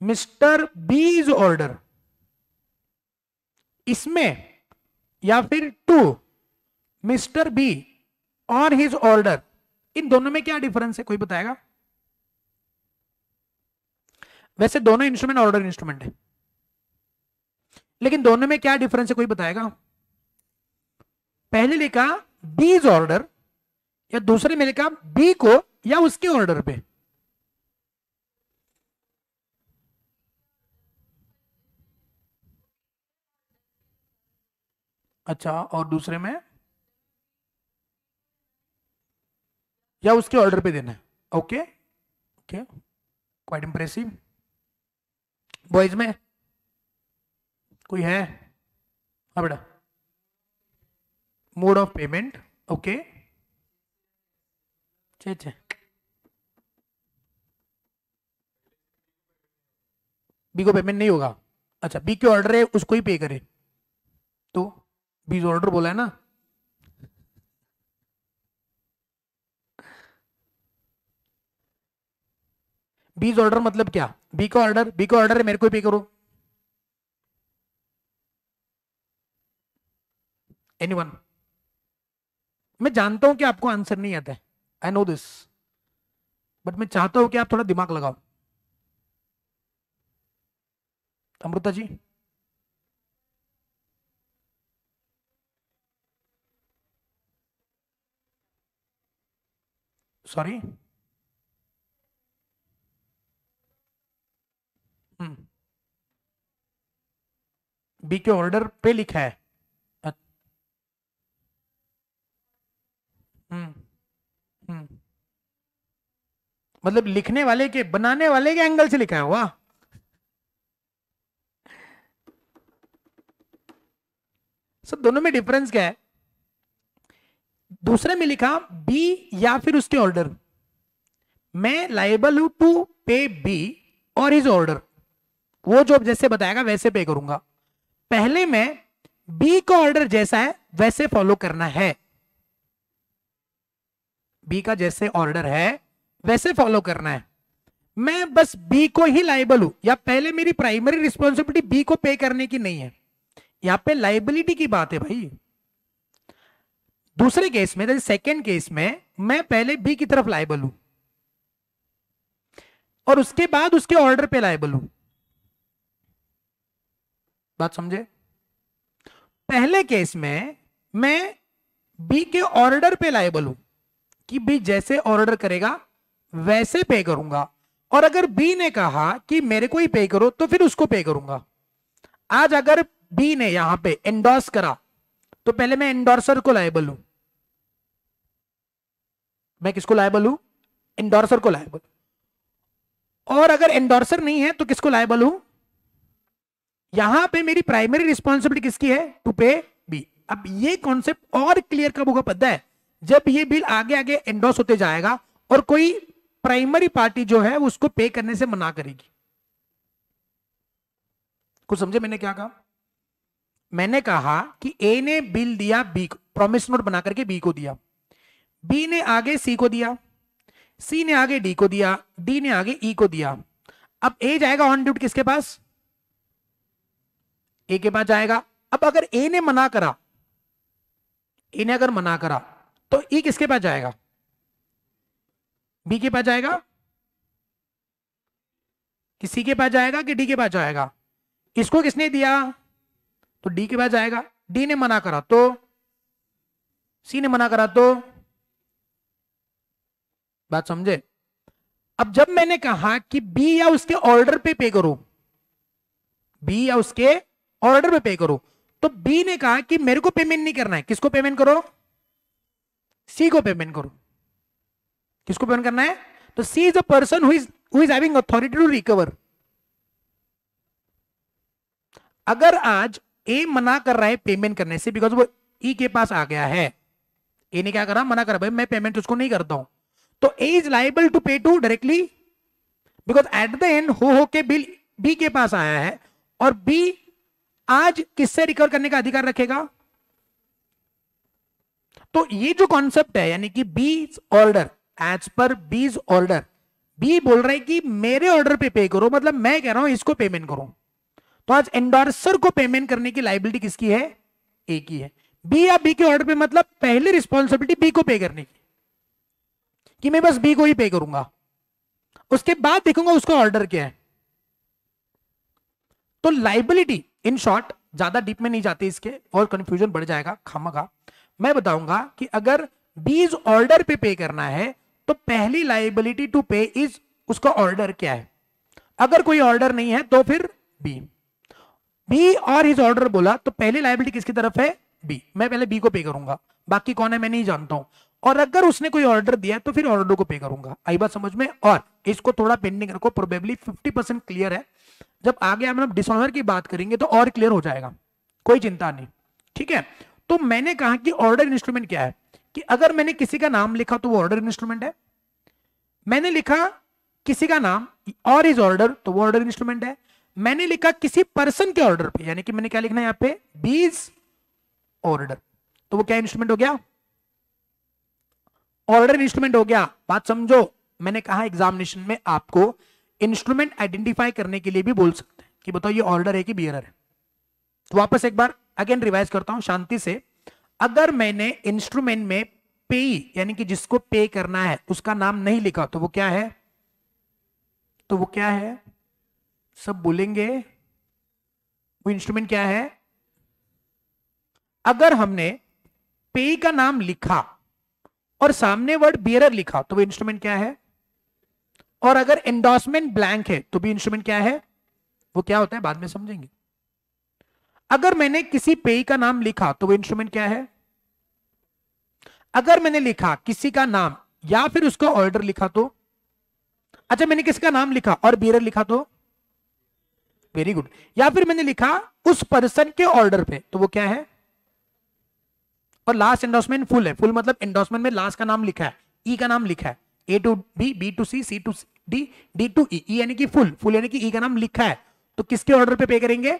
mister B's order इसमें या फिर to mister B or his order इन दोनों में क्या डिफरेंस है कोई बताएगा वैसे दोनों इंस्ट्रूमेंट ऑर्डर इंस्ट्रूमेंट है लेकिन दोनों में क्या डिफरेंस है कोई बताएगा पहले लिखा बीज ऑर्डर या दूसरे मेरे काम बी को या उसके ऑर्डर पे अच्छा और दूसरे में या उसके ऑर्डर पे देना है okay okay quite impressive boys में कोई है हाँ बेटा मोड ऑफ पेमेंट ओके ச்சே बी को पेमेंट नहीं होगा अच्छा बी के ऑर्डर है उसको ही पे करे तो बीज ऑर्डर बोला है ना बीज ऑर्डर मतलब क्या बी का ऑर्डर बी का ऑर्डर है मेरे को ही पे करो एनी मैं जानता हूं कि आपको आंसर नहीं आता है आई नो दिस बट मैं चाहता हूं कि आप थोड़ा दिमाग लगाओ अमृता जी सॉरी बी के ऑर्डर पे लिखा है मतलब लिखने वाले के बनाने वाले के एंगल से लिखा है वाह दोनों में डिफरेंस क्या है दूसरे में लिखा बी या फिर उसके ऑर्डर मैं लाइबल हूं टू पे बी और इज ऑर्डर वो जो जैसे बताएगा वैसे पे करूंगा पहले मैं बी का ऑर्डर जैसा है वैसे फॉलो करना है बी का जैसे ऑर्डर है वैसे फॉलो करना है मैं बस बी को ही लाइबल हूं या पहले मेरी प्राइमरी रिस्पॉन्सिबिलिटी बी को पे करने की नहीं है यहां पे लाइबिलिटी की बात है भाई दूसरे केस में सेकेंड केस में मैं पहले बी की तरफ लाइबल हूं और उसके बाद उसके ऑर्डर पे लाइबल हूं बात समझे पहले केस में मैं बी के ऑर्डर पे लाइबल हूं कि बी जैसे ऑर्डर करेगा वैसे पे करूंगा और अगर बी ने कहा कि मेरे को ही पे करो तो फिर उसको पे करूंगा आज अगर बी ने यहां पे एंडोर्स करा तो पहले मैं एंडोर्सर को लाइबल हूं मैं किसको लाइबल हूं एंडोर्सर को लाइबल और अगर एंडोर्सर नहीं है तो किसको लाइबल हूं यहां पे मेरी प्राइमरी रिस्पॉन्सिबिलिटी किसकी है टू पे बी अब ये कॉन्सेप्ट और क्लियर कब होगा पता है जब ये बिल आगे आगे एंडोर्स होते जाएगा और कोई प्राइमरी पार्टी जो है उसको पे करने से मना करेगी कुछ समझे मैंने क्या कहा मैंने कहा कि ए ने बिल दिया बी को प्रोमिस नोट बना करके बी को दिया बी ने आगे सी को दिया सी ने आगे डी को दिया डी ने आगे ई e को दिया अब ए जाएगा ऑन ड्यूट किसके पास ए के पास जाएगा अब अगर ए ने मना करा ए ने अगर मना करा तो ई e किसके पास जाएगा बी के पास जाएगा कि सी के पास जाएगा कि डी के पास जाएगा इसको किसने दिया तो डी के पास जाएगा डी ने मना करा तो सी ने मना करा तो बात समझे अब जब मैंने कहा कि बी या उसके ऑर्डर पे पे करो बी या उसके ऑर्डर पे पे करो तो बी ने कहा कि मेरे को पेमेंट नहीं करना है किसको पेमेंट करो सी को पेमेंट करो किसको बैन करना है तो C is a person who is who is having authority to recover अगर आज ए मना कर रहा है पेमेंट करने से बिकॉज वो ई e के पास आ गया है ए ने क्या करा मना कर भाई मैं पेमेंट उसको नहीं करता हूं तो A is liable to pay to directly because at the end हो हो के बिल बी के पास आया है और बी आज किससे रिकवर करने का अधिकार रखेगा तो ये जो कॉन्सेप्ट है यानी कि बी ऑर्डर एज पर बीज ऑर्डर बी बोल रहे हैं कि मेरे ऑर्डर पे पे करो मतलब मैं कह रहा हूं इसको पेमेंट करो तो आज एंडोर्सर को पेमेंट करने की लाइबिलिटी किसकी है ए की है बी या बी के ऑर्डर पे मतलब पहली रिस्पॉन्सिबिलिटी बी को पे करने की कि मैं बस बी को ही पे करूंगा उसके बाद देखूंगा उसका ऑर्डर क्या है तो लाइबिलिटी इन शॉर्ट ज्यादा डीप में नहीं जाती इसके और कंफ्यूजन बढ़ जाएगा खामखा मैं बताऊंगा कि अगर बीज ऑर्डर पे पे करना है तो पहली लाइबिलिटी टू पे इज उसका ऑर्डर क्या है अगर कोई ऑर्डर नहीं है तो फिर B B or is order बोला तो पहली लाइबिलिटी किसकी तरफ है बी मैं पहले बी को पे करूंगा बाकी कौन है मैं नहीं जानता हूं और अगर उसने कोई ऑर्डर दिया तो फिर ऑर्डर को पे करूंगा आई बात समझ में और इसको थोड़ा पेंडिंग रखो प्रोबेबली 50 परसेंट क्लियर है जब आगे हम लोग डिसऑनर की बात करेंगे तो और क्लियर हो जाएगा कोई चिंता नहीं ठीक है तो मैंने कहा कि ऑर्डर इंस्ट्रूमेंट क्या है कि अगर मैंने किसी का नाम लिखा तो वो ऑर्डर इंस्ट्रूमेंट है मैंने लिखा किसी का नाम और इज ऑर्डर तो वो ऑर्डर इंस्ट्रूमेंट है मैंने लिखा किसी पर्सन के ऑर्डर पे यानी कि मैंने क्या लिखना है यहां पे बीज ऑर्डर तो वो क्या इंस्ट्रूमेंट हो गया ऑर्डर इंस्ट्रूमेंट हो गया बात समझो मैंने कहा एग्जामिनेशन में आपको इंस्ट्रूमेंट आइडेंटिफाई करने के लिए भी बोल सकते हैं कि बताओ ये ऑर्डर है कि बियर है तो वापस एक बार अगेन रिवाइज करता हूं शांति से अगर मैंने इंस्ट्रूमेंट में पे यानी कि जिसको पे करना है उसका नाम नहीं लिखा तो वो क्या है तो वो क्या है सब बोलेंगे वो इंस्ट्रूमेंट क्या है अगर हमने पे का नाम लिखा और सामने वर्ड बियरर लिखा तो वो इंस्ट्रूमेंट क्या है और अगर एंडोसमेंट ब्लैंक है तो भी इंस्ट्रूमेंट क्या है वो क्या होता है बाद में समझेंगे अगर मैंने किसी पेई का नाम लिखा तो वो इंस्ट्रूमेंट क्या है अगर मैंने लिखा किसी का नाम या फिर उसका ऑर्डर लिखा तो अच्छा मैंने किसी का नाम लिखा और बियर लिखा तो वेरी गुड या फिर मैंने लिखा उस पर्सन के ऑर्डर पे तो वो क्या है और लास्ट एंडोसमेंट फुल है फुल मतलब एंडोसमेंट में लास्ट का नाम लिखा है ई e का नाम लिखा है A to B B to C C to D D to E यानी कि फुल फुल यानी कि ई e का नाम लिखा है तो किसके ऑर्डर पे पे करेंगे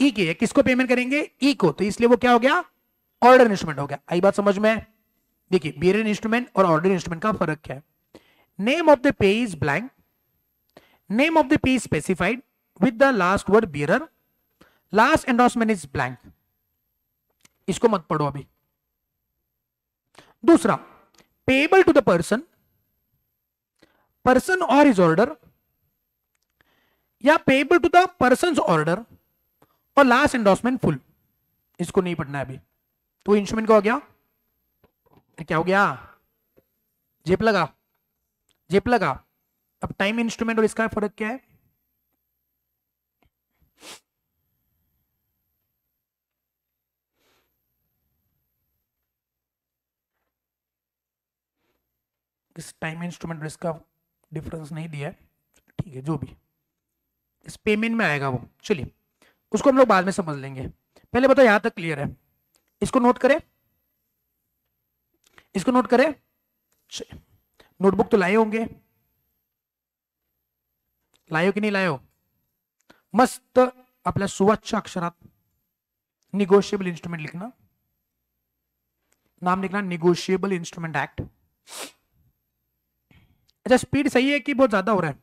ई e की है किसको पेमेंट करेंगे ई e को तो इसलिए वो क्या हो गया ऑर्डर इंस्ट्रूमेंट हो गया आई बात समझ में देखिए बियर इंस्ट्रूमेंट और ऑर्डर इंस्ट्रूमेंट का फर्क क्या है name of the payee is blank name of the payee is specified with the last word bearer last endorsement is blank इसको मत पढ़ो अभी दूसरा payable to the person person or is order या payable to the person order और last endorsement full इसको नहीं पढ़ना है अभी तो इंस्ट्रूमेंट क्या हो गया क्या हो गया जेप लगा जेप लगा अब टाइम इंस्ट्रूमेंट और इसका फर्क क्या है इस टाइम इंस्ट्रूमेंट और इसका डिफरेंस नहीं दिया है ठीक है जो भी इस पेमेंट में आएगा वो चलिए उसको हम लोग बाद में समझ लेंगे पहले बताओ यहां तक क्लियर है इसको नोट करें इसको नोट करें नोटबुक तो लाए होंगे लायो कि नहीं हो मस्त आपल्या सुवाच्य अक्षरात निगोशिएबल इंस्ट्रूमेंट लिखना नाम लिखना निगोशिएबल इंस्ट्रूमेंट एक्ट अच्छा स्पीड सही है कि बहुत ज्यादा हो रहा है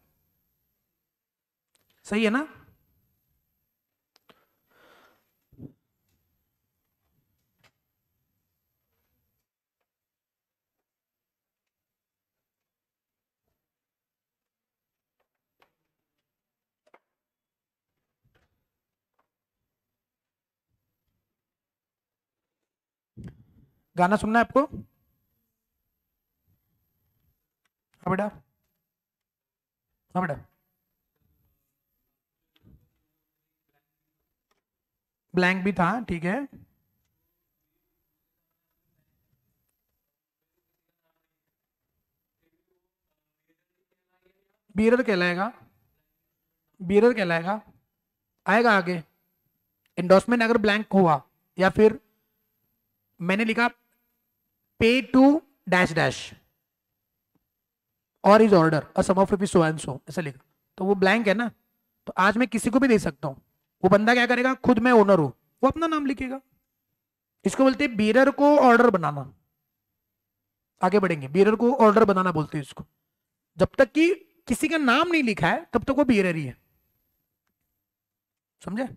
सही है ना गाना सुनना है आपको हाँ बेटा हाँ बेटा ब्लैंक भी था ठीक है बीरर कहलाएगा बीरर कहलाएगा आएगा आगे एंडोसमेंट अगर ब्लैंक हुआ या फिर मैंने लिखा pay to dash dash or is order sum of rupees so and so ऐसा लिखा तो वो ब्लैंक है ना तो आज मैं किसी को भी दे सकता हूँ वो बंदा क्या करेगा खुद मैं ओनर हूं वो अपना नाम लिखेगा इसको बोलते हैं बीरर को ऑर्डर बनाना आगे बढ़ेंगे बीरर को ऑर्डर बनाना बोलते हैं इसको जब तक कि किसी का नाम नहीं लिखा है तब तक वो बीरर ही है समझे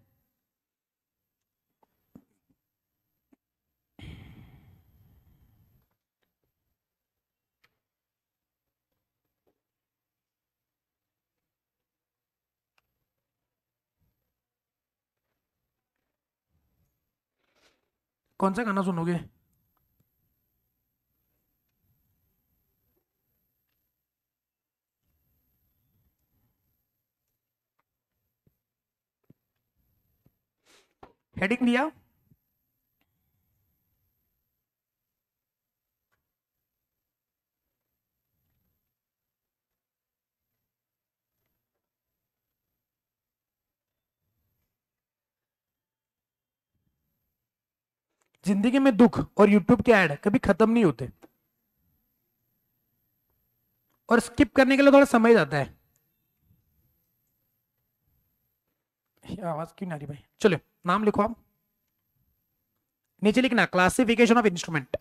कौन सा गाना सुनोगे हेडिंग दिया जिंदगी में दुख और यूट्यूब के ऐड कभी खत्म नहीं होते और स्किप करने के लिए थोड़ा समय जाता है आवाज क्यों ना रही भाई चलो नाम लिखो आप नीचे लिखना classification of instrument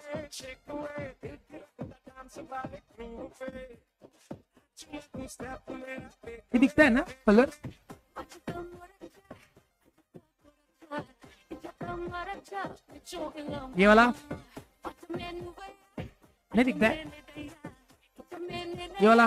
away, shake away, take it up and dance about it, groove away. ये दिखता है ना कलर ये वाला नहीं दिखता है ये वाला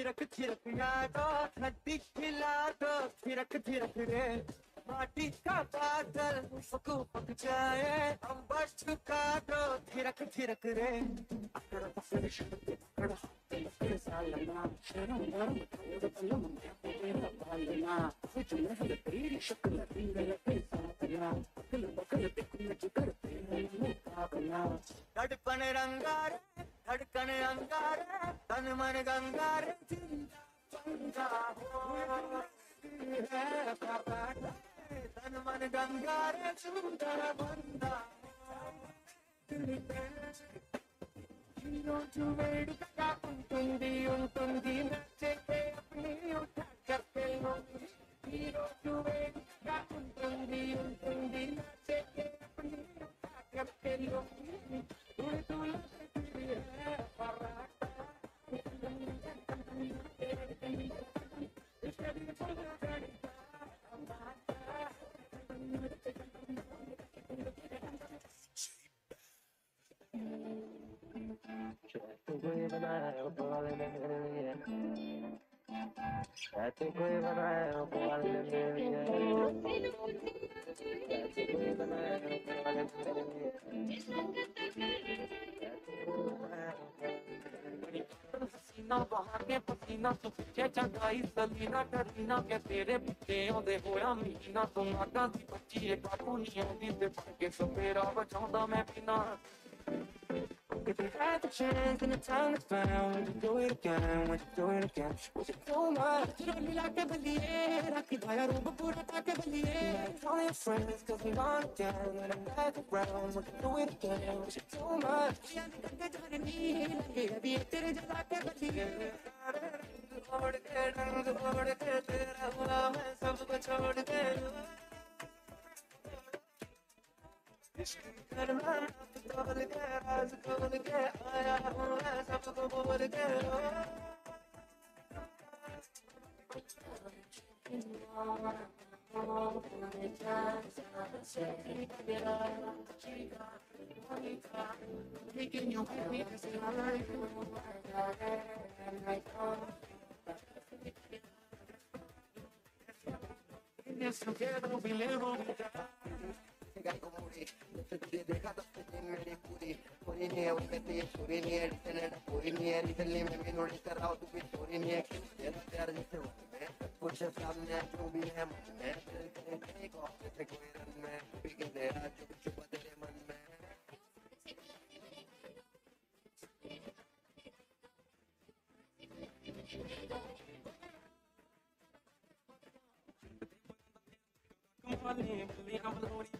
थिरक थिरक यादो नदी खिला दो थिरक थिरक रे माटी का बादल सबको पक जाए अंबर चुका दो थिरक थिरक रे अकड़ रंगारे धड़कन अंगारे तन मन गंगारे तन मन गंगा रे सुंदर बंदा ఉంటుంది ఉంటుంది నచ్చితే అప్ని ఉఠా చెప్పేను ఈరోజు వేడుగా ఉంటుంది ఉంటుంది నచ్చితే అప్ని ఉఠా చెప్పేను कैसे कोई बनाए पसीना बहाने पसीना चंगाई सलीना करीना के तेरे पिछे आंदे होया महीना तू मागा दी बच्ची एक काकू नी आंदी सपेरा बचाਉਂਦਾ ਮੈਂ ਬਿਨਾ If we had the chance and the time is found, would you do it again? Would you do it again? Would you do my Chiroli like a billion? I could buy a room before I talk a billion. Call your friends, cause we want it again. When I'm back around, would you do it again? Would you do my Chiroli like a billion? छोड़ के रंग छोड़ के तेरा हुआ मैं सब छोड़ के Thank you. to I I गाय को मूरी सुखी देखा तो फिल्म मेरी पूरी पूरी नहीं है उनमें तो ये चोरी नहीं है रिसेंट पूरी नहीं है रिसेंटली मैं भी नोटिस कर रहा हूँ तू भी चोरी नहीं है तेरे प्यार जैसे में सब कुछ सामने है जो भी है मन में तेरे कहीं एक ऑफ जैसे कोई रन में पी के दे रहा जो कुछ छुपा तेरे मन में Come on in, play, I'm lonely.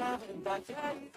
Everybody,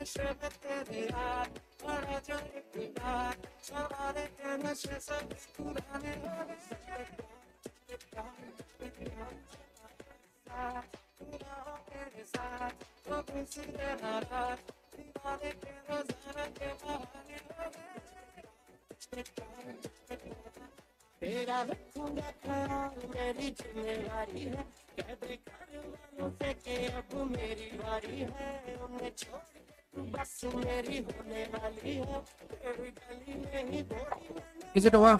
तेरा रखूंगा ख्याल मेरी जिम्मेदारी है कैद कर वालों से अब मेरी बारी है उन्हें छोड़ Is it over?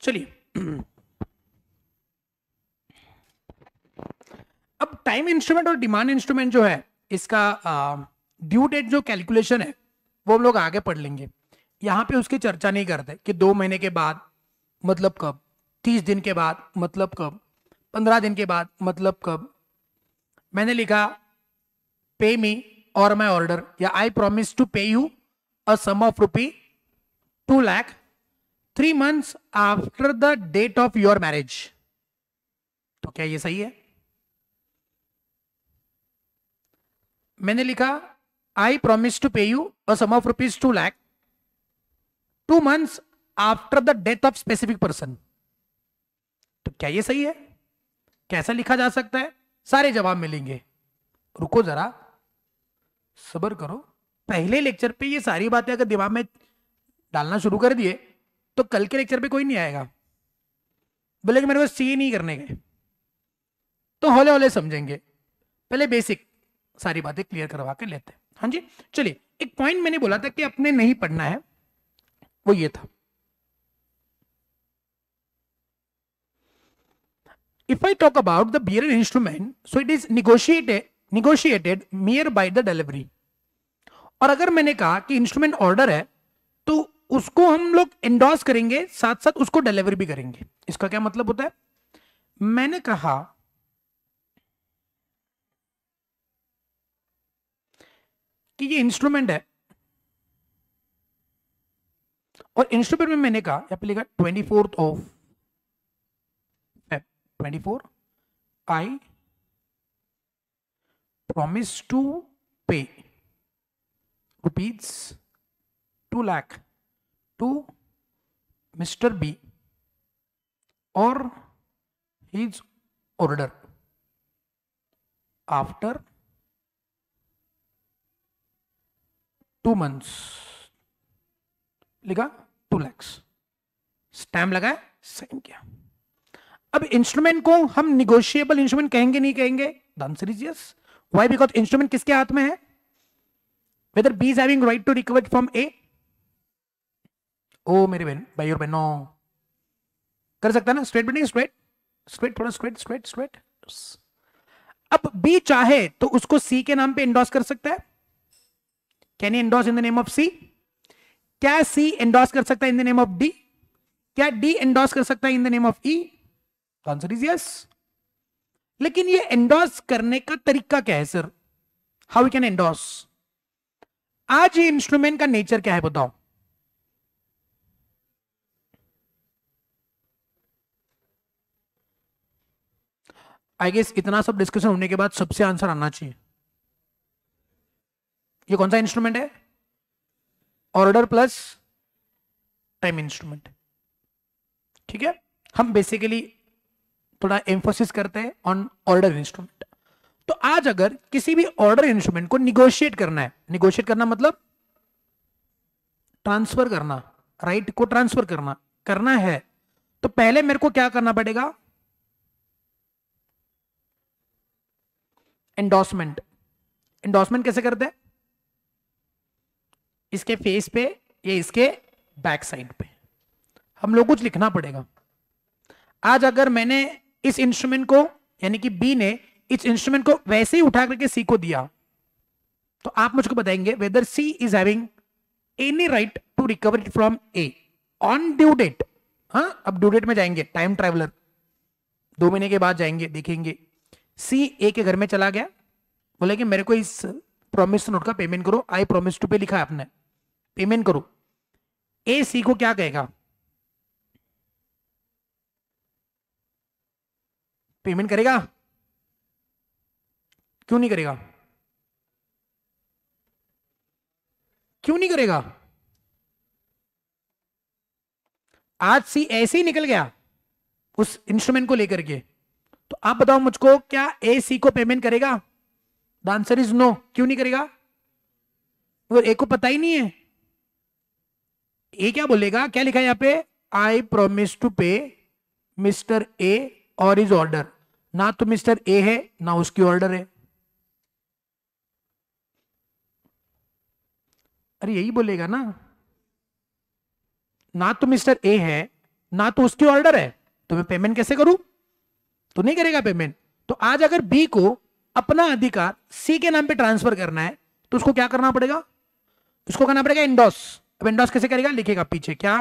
चलिए अब टाइम इंस्ट्रूमेंट और डिमांड इंस्ट्रूमेंट जो है इसका ड्यू डेट जो कैलकुलेशन है वो हम लोग आगे पढ़ लेंगे यहाँ पे उसकी चर्चा नहीं करते कि दो महीने के बाद मतलब कब तीस दिन के बाद मतलब कब पंद्रह दिन के बाद मतलब कब मैंने लिखा पे मी और माई ऑर्डर या I promise to pay you a sum of rupee two lakh three months after the date of your marriage तो क्या ये सही है मैंने लिखा I promise to pay you a sum of rupees two lakh two months after the death of specific person तो क्या ये सही है कैसा लिखा जा सकता है सारे जवाब मिलेंगे रुको जरा सबर करो पहले लेक्चर पे ये सारी बातें अगर दिमाग में डालना शुरू कर दिए तो कल के लेक्चर पे कोई नहीं आएगा बोले कि मेरे को सी नहीं करने गए तो हौले हौले समझेंगे पहले बेसिक सारी बातें क्लियर करवा के लेते हैं हाँ जी चलिए एक पॉइंट मैंने बोला था कि अपने नहीं पढ़ना है वो ये था if I talk about the bearer instrument so it is negotiated negotiated mere by the delivery और अगर मैंने कहा कि इंस्ट्रूमेंट ऑर्डर है तो उसको हम लोग एंडोर्स करेंगे साथ साथ उसको डिलीवरी भी करेंगे इसका क्या मतलब होता है मैंने कहा कि ये इंस्ट्रूमेंट है और इंस्टीट्यूट में मैंने कहा यहां पर लिखा twenty fourth of twenty four I promise to pay rupees two lakh to mister B or his order after two months लिखा टू लैक्स स्टैम्प लगा साइन किया अब इंस्ट्रूमेंट को हम निगोशिएबल इंस्ट्रूमेंट कहेंगे नहीं कहेंगे यस व्हाई बिकॉज इंस्ट्रूमेंट किसके हाथ में है whether B is having right to recover from A ओ मेरे बहन भाई और बहनों कर सकता है ना स्ट्रेट बिटिंग स्ट्रेट स्ट्रेट थोड़ा स्ट्रेट स्ट्रेट स्ट्रेट अब बी चाहे तो उसको सी के नाम पे इंडोस कर सकता है can you endorse in the name of C क्या सी एंडोर्स कर सकता है in the name of D क्या डी एंडोर्स कर सकता है in the name of E answer is yes लेकिन ये एंडोर्स करने का तरीका क्या है sir how we can endorse आज ये इंस्ट्रूमेंट का नेचर क्या है बताओ आई गेस इतना सब डिस्कशन होने के बाद सबसे आंसर आना चाहिए ये कौन सा इंस्ट्रूमेंट है ऑर्डर प्लस टाइम इंस्ट्रूमेंट ठीक है हम बेसिकली थोड़ा एम्फोसिस करते हैं ऑन ऑर्डर इंस्ट्रूमेंट तो आज अगर किसी भी ऑर्डर इंस्ट्रूमेंट को निगोशिएट करना है निगोशिएट करना मतलब ट्रांसफर करना राइट right को ट्रांसफर करना करना है तो पहले मेरे को क्या करना पड़ेगा एंडोसमेंट एंडोसमेंट कैसे करते हैं इसके फेस पे ये इसके बैक साइड पे हम लोग कुछ लिखना पड़ेगा आज अगर मैंने इस इंस्ट्रूमेंट को यानी कि बी ने इस इंस्ट्रूमेंट को वैसे ही उठा करके सी को दिया तो आप मुझको बताएंगे whether C is having any right to recover it from A on due date हाँ अब ड्यू डेट में जाएंगे टाइम ट्रेवलर दो महीने के बाद जाएंगे देखेंगे सी ए के घर में चला गया बोले कि मेरे को इस प्रोमिस नोट का पेमेंट करो आई प्रोमिस टू पे लिखा है आपने पेमेंट करो ए सी को क्या कहेगा पेमेंट करेगा क्यों नहीं करेगा क्यों नहीं करेगा आज सी ऐसे ही निकल गया उस इंस्ट्रूमेंट को लेकर के तो आप बताओ मुझको क्या ए सी को पेमेंट करेगा द आंसर इज नो क्यों नहीं करेगा मगर एक को पता ही नहीं है ए क्या बोलेगा क्या लिखा है यहां पे I promise to pay mister A or is order ना तो मिस्टर ए है ना उसकी ऑर्डर है अरे यही बोलेगा ना ना तो मिस्टर ए है ना तो उसकी ऑर्डर है तो मैं पेमेंट कैसे करूं तो नहीं करेगा पेमेंट तो आज अगर बी को अपना अधिकार सी के नाम पे ट्रांसफर करना है तो उसको क्या करना पड़ेगा उसको करना पड़ेगा एंडोस अब एंडोस कैसे करेगा लिखेगा पीछे क्या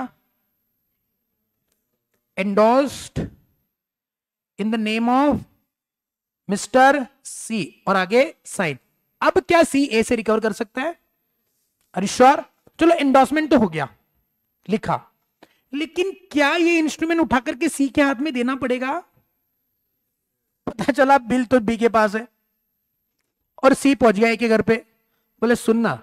endorsed in the name of mister C और आगे साइन अब क्या सी ए से रिकवर कर सकता है अरे श्योर चलो एंडोसमेंट तो हो गया लिखा लेकिन क्या ये इंस्ट्रूमेंट उठा करके सी के हाथ में देना पड़ेगा पता चला बिल तो बी के पास है और सी पहुंच गया के घर पे बोले सुनना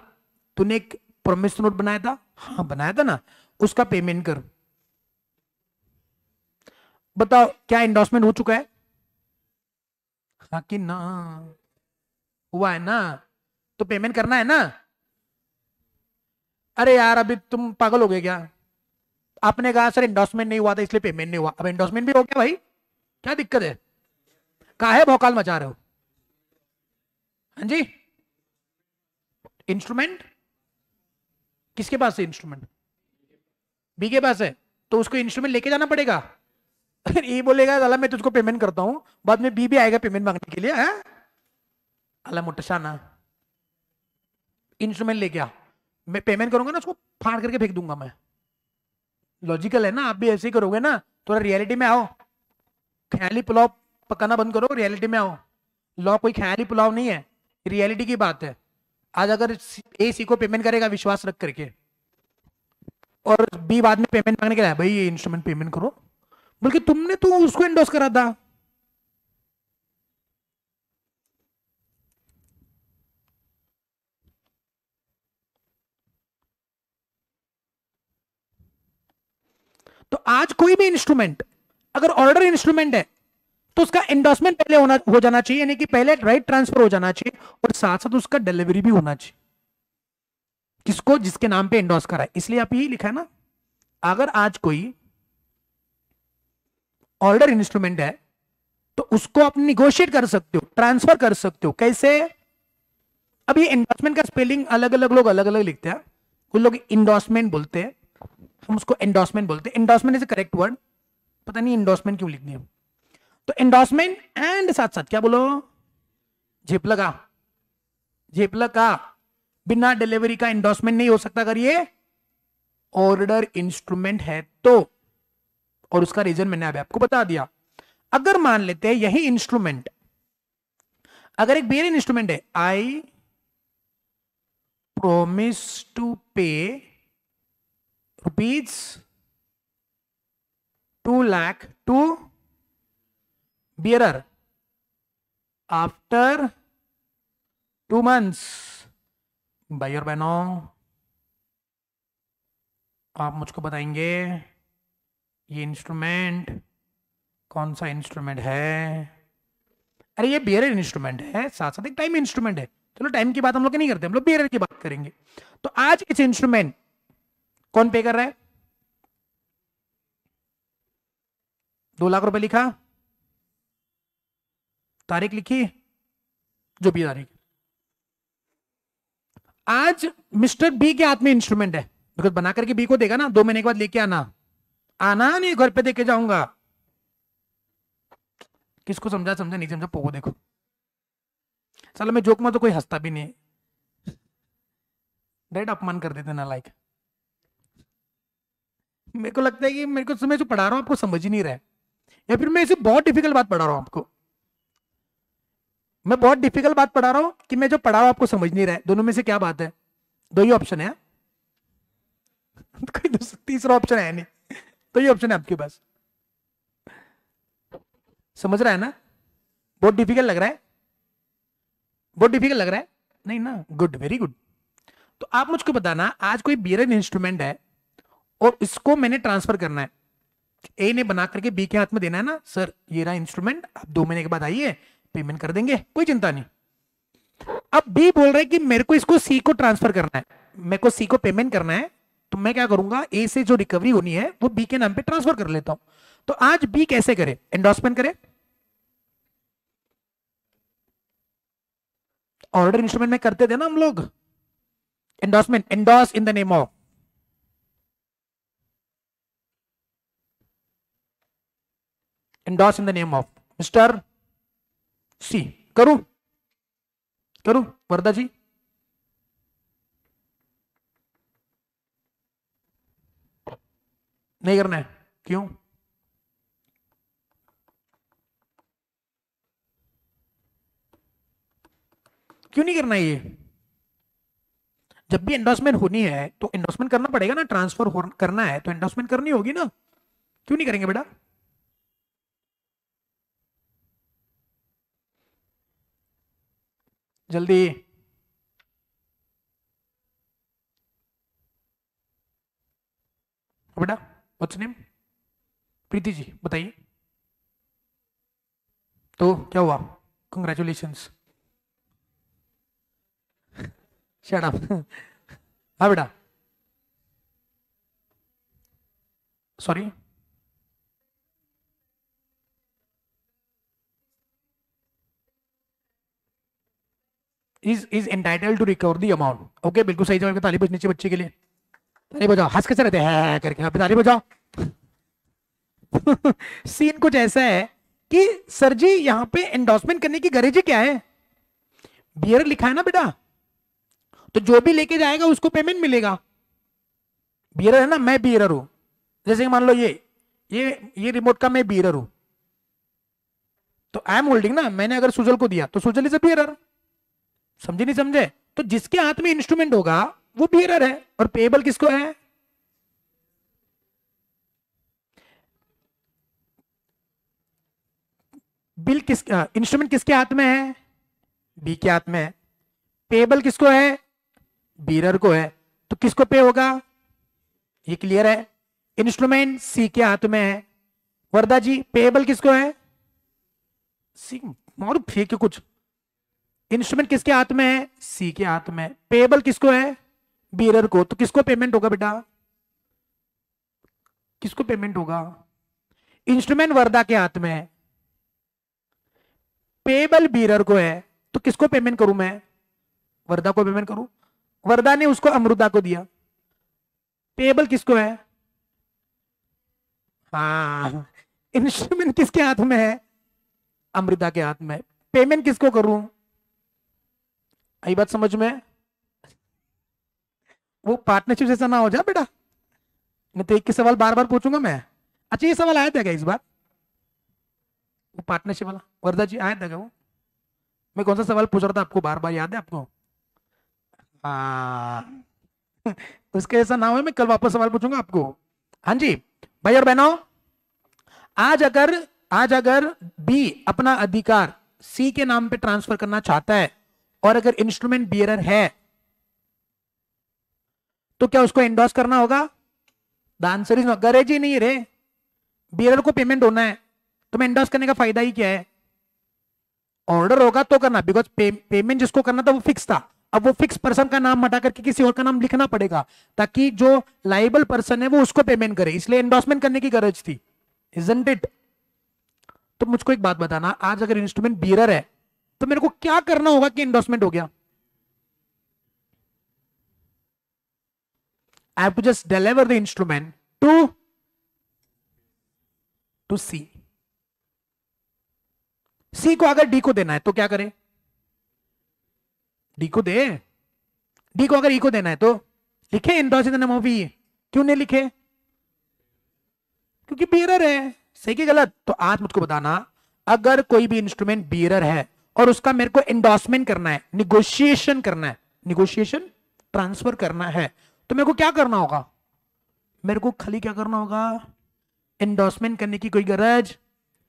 तूने एक प्रोमिस नोट बनाया था हाँ बनाया था ना उसका पेमेंट कर बताओ क्या इंडोसमेंट हो चुका है हाँ कि ना हुआ है ना तो पेमेंट करना है ना अरे यार अभी तुम पागल हो गए क्या आपने कहा सर इंडोसमेंट नहीं हुआ था इसलिए पेमेंट नहीं हुआ अब एंडोर्समेंट भी हो गया भाई क्या दिक्कत है है भोकाल मचा रहे हो हाँ जी इंस्ट्रूमेंट किसके पास है इंस्ट्रूमेंट बी के पास है तो उसको इंस्ट्रूमेंट लेके जाना पड़ेगा अगर ए बोलेगा अला मैं तुझको पेमेंट करता हूं बाद में बी भी आएगा पेमेंट मांगने के लिए अला मुटसाना इंस्ट्रूमेंट लेके आ मैं पेमेंट करूंगा ना उसको फाड़ करके फेंक दूंगा मैं लॉजिकल है ना आप भी ऐसे ही करोगे ना थोड़ा रियलिटी में आओ ख्याली पुलाव पकाना बंद करो रियलिटी में आओ लॉ कोई ख्याली पुलाव नहीं है रियलिटी की बात है आज अगर ए सी को पेमेंट करेगा विश्वास रख करके और बी बाद में पेमेंट मांगने के लिए भाई ये इंस्ट्रूमेंट पेमेंट करो बल्कि तुमने तो उसको इंडोस करा था तो आज कोई भी इंस्ट्रूमेंट अगर ऑर्डर इंस्ट्रूमेंट है तो उसका एंडोर्समेंट पहले होना हो जाना चाहिए यानी कि पहले राइट ट्रांसफर हो जाना चाहिए और साथ साथ उसका डिलीवरी भी होना चाहिए किसको जिसके नाम पे एंडोर्स करा है इसलिए आप यही लिखा है ना अगर आज कोई ऑर्डर इंस्ट्रूमेंट है तो उसको आप निगोशिएट कर सकते हो ट्रांसफर कर सकते हो कैसे अब ये एंडोर्समेंट का स्पेलिंग अलग अलग लोग अलग अलग लिखते हैं कुछ लोग इंडोर्समेंट बोलते हैं हम उसको एंडोर्समेंट बोलते हैं इंडोर्समेंट इज करेक्ट वर्ड पता नहीं इंडोर्समेंट क्यों लिखनी है तो एंडोर्समेंट एंड साथ साथ क्या बोलो झिपल का झिपल का बिना डिलीवरी का एंडोर्समेंट नहीं हो सकता अगर ये ऑर्डर इंस्ट्रूमेंट है तो और उसका रीजन मैंने अभी आपको बता दिया अगर मान लेते हैं यही इंस्ट्रूमेंट अगर एक बियर इंस्ट्रूमेंट है I promise to pay rupees two lakh to bearer after 2 months भाई और बहनों आप मुझको बताएंगे ये इंस्ट्रूमेंट कौन सा इंस्ट्रूमेंट है अरे ये बियर इंस्ट्रूमेंट है साथ साथ एक टाइम इंस्ट्रूमेंट है चलो टाइम की बात हम लोग नहीं करते हम लोग बियर की बात करेंगे तो आज इस इंस्ट्रूमेंट कौन पे कर रहा है दो लाख रुपए लिखा तारीख लिखी जो भी तारीख आज मिस्टर बी के हाथ में इंस्ट्रूमेंट है बिकॉज बना करके बी को देगा ना दो महीने के बाद लेके आना आना नहीं घर पे देके जाऊंगा किसको समझा समझा नहीं समझा पोगो देखो चलो मैं जोक में तो कोई हंसता भी नहीं डेड अपमान कर देते ना लाइक मेरे को लगता है कि मेरे को समय जो पढ़ा रहा हूं आपको समझ ही नहीं रहा है या फिर मैं इसे बहुत डिफिकल्ट बात पढ़ा रहा हूं आपको मैं बहुत डिफिकल्ट बात पढ़ा रहा हूं कि मैं जो पढ़ा रहा हूं आपको समझ नहीं रहा है दोनों में से क्या बात है दो ही ऑप्शन है हाँ? *laughs* कोई तीसरा ऑप्शन है नहीं तो ये ऑप्शन है आपके पास समझ रहा है ना बहुत डिफिकल्ट लग रहा है बहुत डिफिकल्ट लग रहा है नहीं ना गुड वेरी गुड तो आप मुझको बताना आज कोई बियरन इंस्ट्रूमेंट है और इसको मैंने ट्रांसफर करना है ए ने बना करके बी के हाथ में देना है ना सर ये रहा इंस्ट्रूमेंट आप दो महीने के बाद आइए पेमेंट कर देंगे कोई चिंता नहीं अब बी बोल रहे कि मेरे को इसको सी को ट्रांसफर करना है मेरे को सी को पेमेंट करना है तो मैं क्या करूंगा ए से जो रिकवरी होनी है वो बी के नाम पे ट्रांसफर कर लेता हूं तो आज बी कैसे करे एंडोर्समेंट करे ऑर्डर इंस्ट्रूमेंट में करते थे ना हम लोग endorsement endorse in the name of endorse in the name of mister C करू करू वर्दा जी नहीं करना है क्यों क्यों नहीं करना है ये जब भी एंडोसमेंट होनी है तो एंडोसमेंट करना पड़ेगा ना ट्रांसफर करना है तो एंडोसमेंट करनी होगी ना क्यों नहीं करेंगे बेटा जल्दी बेटा व्हाट्स नेम प्रीति जी बताइए तो क्या हुआ कंग्रेचुलेशन शट अप हाँ बेटा sorry is is entitle to recover the amount okay बिल्कुल सही जवाब ताली बजनी चाहिए बच्चे के लिए ताली बजाओ हंस कैसे रहते हैं हाँ, हाँ, करके आप हाँ, ताली बजाओ *laughs* सीन कुछ ऐसा है कि सर जी यहाँ पे एंडोर्समेंट करने की गरज क्या है बियर लिखा है ना बेटा तो जो भी लेके जाएगा उसको पेमेंट मिलेगा बियर है ना मैं बियर हूं जैसे मान लो ये ये ये रिमोट का मैं बियर हूं तो आई एम होल्डिंग ना मैंने अगर सुजल को दिया तो सुजल इज अ बियर समझे नहीं समझे तो जिसके हाथ में इंस्ट्रूमेंट होगा वो बियरर है और पेबल किसको है बिल किस इंस्ट्रूमेंट किसके हाथ में है बी के हाथ में है पेबल किसको है बीरर को है तो किसको पे होगा ये क्लियर है इंस्ट्रूमेंट सी के हाथ में है वरदा जी पेबल किसको है सी मारू फेंके कुछ इंस्ट्रूमेंट किसके हाथ में है सी के हाथ में पेबल किसको है बीरर को तो किसको पेमेंट होगा बेटा किसको पेमेंट होगा इंस्ट्रूमेंट वर्दा के हाथ में है पेबल बीरर को है तो किसको पेमेंट करूं मैं वर्दा को पेमेंट करूं वर्दा ने उसको अमृता को दिया पेबल किसको है इंस्ट्रूमेंट हाँ। किसके हाथ में है अमृता के हाथ में पेमेंट किसको करूं आई बात समझ में वो पार्टनरशिप जैसा ना हो जाए बेटा नहीं तो एक ही सवाल बार बार पूछूंगा मैं अच्छा ये सवाल आया था क्या इस बार वो पार्टनरशिप वाला वर्धा जी आया था क्या वो मैं कौन सा सवाल पूछ रहा था आपको बार बार याद है आपको हाँ। *laughs* उसके ऐसा ना हो मैं कल वापस सवाल पूछूंगा आपको हाँ जी भाई और बहनों आज अगर आज अगर बी अपना अधिकार सी के नाम पे ट्रांसफर करना चाहता है और अगर इंस्ट्रूमेंट बियरर है तो क्या उसको एंडोर्स करना होगा द आंसर इज गरज ही नहीं रे बियरर को पेमेंट होना है तो मैं एंडोर्स करने का फायदा ही क्या है ऑर्डर होगा तो करना बिकॉज पे, पेमेंट जिसको करना था वो फिक्स था अब वो फिक्स पर्सन का नाम हटा करके किसी और का नाम लिखना पड़ेगा ताकि जो लाइबल पर्सन है वो उसको पेमेंट करे इसलिए एंडोर्समेंट करने की गरज थी इजेंट इट तो मुझको एक बात बताना आज अगर इंस्ट्रूमेंट बियर है तो मेरे को क्या करना होगा कि इंडोर्समेंट हो गया I to just deliver the instrument to to C C को अगर डी को देना है तो क्या करें डी को दे डी को अगर ई e को देना है तो लिखे इंडोर्स इन ऑफ ई क्यों नहीं लिखे क्योंकि बियर है सही के गलत तो आज मुझको बताना अगर कोई भी इंस्ट्रूमेंट बियर है और उसका मेरे को एंडोर्समेंट करना है निगोशिएशन करना है निगोशिएशन ट्रांसफर करना है तो मेरे को क्या करना होगा मेरे को खाली क्या करना होगा एंडोर्समेंट करने की कोई गरज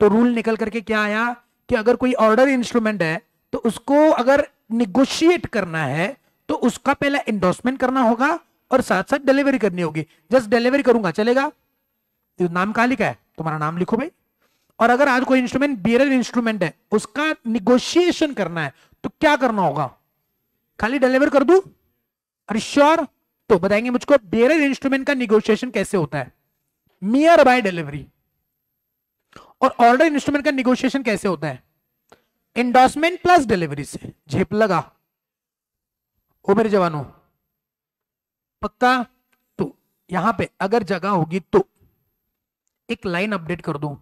तो रूल निकल करके क्या आया कि अगर कोई ऑर्डर इंस्ट्रूमेंट है तो उसको अगर निगोशिएट करना है तो उसका पहला एंडोर्समेंट करना होगा और साथ साथ डिलीवरी करनी होगी जस्ट डिलीवरी करूंगा चलेगा तो नाम कहा लिखा है तुम्हारा नाम लिखो भाई और अगर आज कोई इंस्ट्रूमेंट बियरल इंस्ट्रूमेंट है उसका निगोशिएशन करना है तो क्या करना होगा खाली डिलीवर कर दू अरे श्योर तो बताएंगे मुझको बेरर इंस्ट्रूमेंट का निगोशिएशन कैसे होता है मियर बाय डिलीवरी और ऑर्डर इंस्ट्रूमेंट का निगोशिएशन कैसे होता है इंडोसमेंट प्लस डिलीवरी से झेप लगा ओ मेरे जवानों पक्का तो यहां पे अगर जगह होगी तो एक लाइन अपडेट कर दूं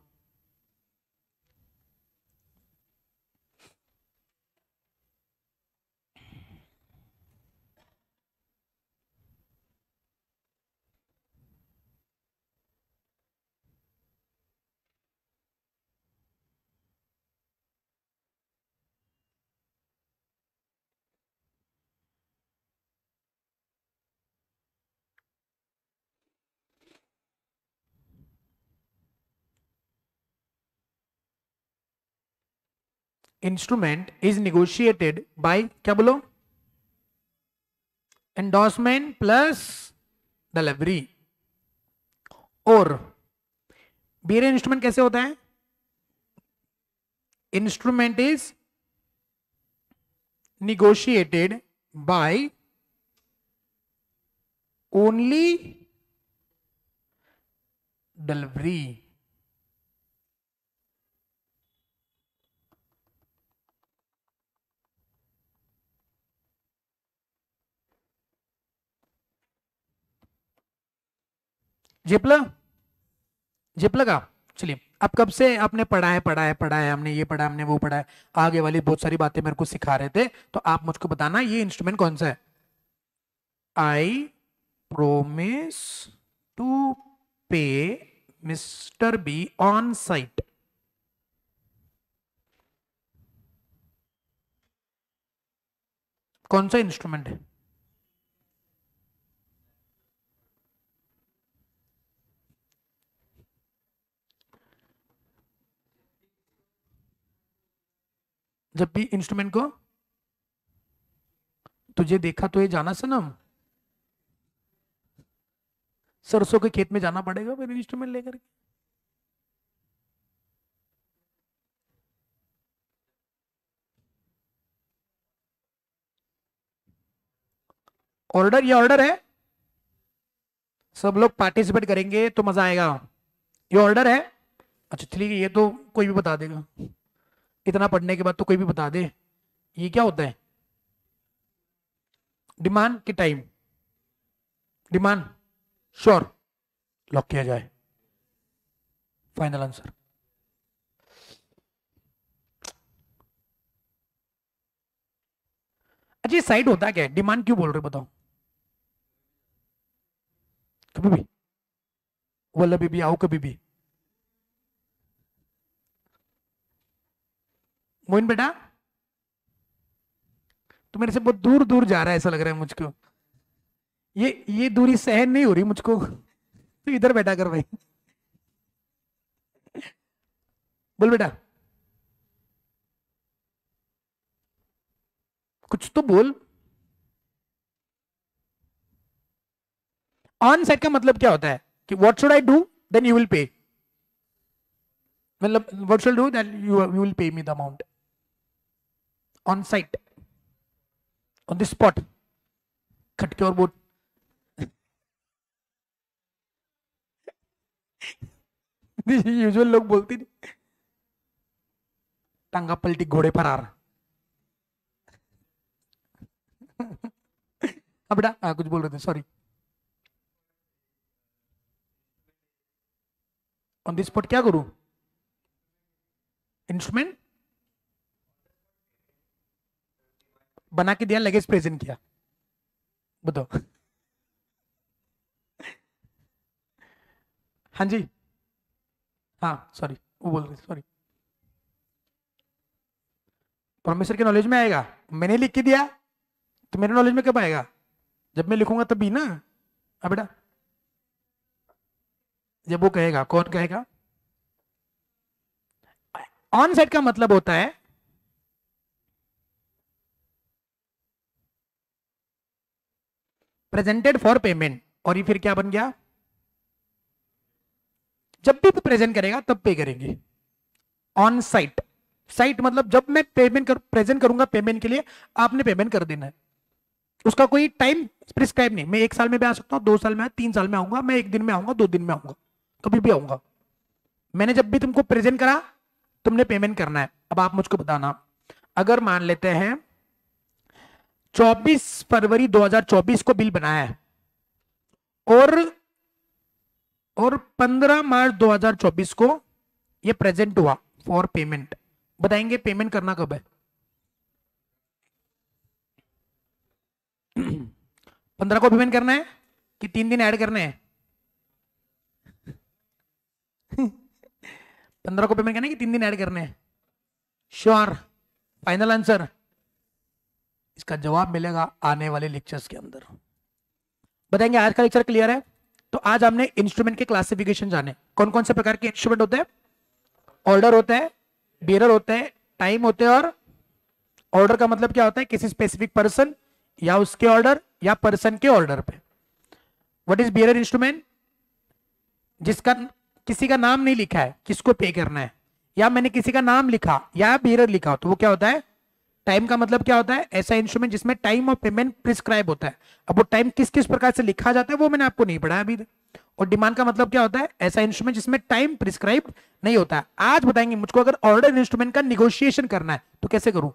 इंस्ट्रूमेंट इज निगोशिएटेड बाय क्या बोलो एंडोर्समेंट प्लस डिलीवरी और बियर इंस्ट्रूमेंट कैसे होता है instrument is negotiated by only delivery झिप लगा का चलिए अब कब से आपने पढ़ा है पढ़ा है पढ़ा है हमने ये पढ़ा हमने वो पढ़ा है आगे वाली बहुत सारी बातें मेरे को सिखा रहे थे तो आप मुझको बताना ये इंस्ट्रूमेंट कौन सा है I promise to pay mister B on sight कौन सा इंस्ट्रूमेंट है जब भी इंस्ट्रूमेंट को तुझे देखा तो ये जाना सनम सरसों के खेत में जाना पड़ेगा फिर इंस्ट्रूमेंट लेकर के ऑर्डर ये ऑर्डर है सब लोग पार्टिसिपेट करेंगे तो मजा आएगा ये ऑर्डर है अच्छा ठीक है ये तो कोई भी बता देगा इतना पढ़ने के बाद तो कोई भी बता दे ये क्या होता है डिमांड के टाइम डिमांड श्योर लॉक किया जाए फाइनल आंसर अच्छा ये साइड होता है क्या डिमांड क्यों बोल रहे बताओ कभी भी वल्लभी भी आओ कभी भी मोइन बेटा तो मेरे से बहुत दूर दूर जा रहा है ऐसा लग रहा है मुझको ये ये दूरी सहन नहीं हो रही मुझको तो इधर बैठा कर भाई बोल बेटा कुछ तो बोल ऑन सेट का मतलब क्या होता है कि what should I do then you will pay मतलब what should do that you will pay me the amount on sight on the spot खटके और बोट यूजुअल लोग बोलते नहीं टांगा पलटी घोड़े पर आ रहा *laughs* हाँ बेटा हाँ, कुछ बोल रहे थे सॉरी ऑन द स्पॉट क्या करूं इंस्ट्रूमेंट बना के दिया लगेज प्रेजेंट किया बताओ हाँ जी हाँ सॉरी वो बोल रहे सॉरी परमेश्वर के नॉलेज में आएगा मैंने लिख के दिया तो मेरे नॉलेज में कब आएगा जब मैं लिखूंगा तब भी ना अब हाँ बेटा जब वो कहेगा कौन कहेगा ऑन सेट का मतलब होता है प्रेजेंटेड फॉर पेमेंट और ये फिर क्या बन गया जब भी प्रेजेंट करेगा तब पे करेंगे ऑन साइट साइट मतलब जब मैं पेमेंट कर प्रेजेंट करूंगा पेमेंट के लिए आपने पेमेंट कर देना है उसका कोई टाइम प्रिस्क्राइब नहीं मैं एक साल में भी आ सकता हूं दो साल में तीन साल में आऊंगा मैं एक दिन में आऊंगा दो दिन में आऊंगा कभी भी आऊंगा मैंने जब भी तुमको प्रेजेंट करा तुमने पेमेंट करना है अब आप मुझको बताना अगर मान लेते हैं 24 फरवरी 2024 को बिल बनाया है और और 15 मार्च 2024 को ये प्रेजेंट हुआ फॉर पेमेंट बताएंगे पेमेंट करना कब है पंद्रह को पेमेंट करना है कि तीन दिन ऐड करने हैं पंद्रह को पेमेंट करना है कि तीन दिन ऐड करने हैं श्योर फाइनल आंसर इसका जवाब मिलेगा आने वाले लेक्चर्स के अंदर बताएंगे आज का लेक्चर क्लियर है तो आज हमने इंस्ट्रूमेंट के क्लासिफिकेशन जाने कौन कौन से प्रकार के इंस्ट्रूमेंट होते हैं ऑर्डर होते हैं बेरर होते हैं टाइम होते हैं और ऑर्डर का मतलब क्या होता है किसी स्पेसिफिक पर्सन या उसके ऑर्डर या पर्सन के ऑर्डर पे व्हाट इज बियर इंस्ट्रूमेंट जिसका किसी का नाम नहीं लिखा है किसको पे करना है या मैंने किसी का नाम लिखा या बियर लिखा तो वो क्या होता है टाइम का मतलब क्या होता है ऐसा इंस्ट्रूमेंट जिसमें टाइम ऑफ पेमेंट प्रिस्क्राइब होता है अब वो टाइम किस किस प्रकार से लिखा जाता है वो मैंने आपको नहीं पढ़ा अभी और डिमांड का मतलब क्या होता है ऐसा इंस्ट्रूमेंट जिसमें टाइम प्रिस्क्राइब नहीं होता है आज बताएंगे मुझको अगर ऑर्डर इंस्ट्रूमेंट का निगोशिएशन करना है तो कैसे करूं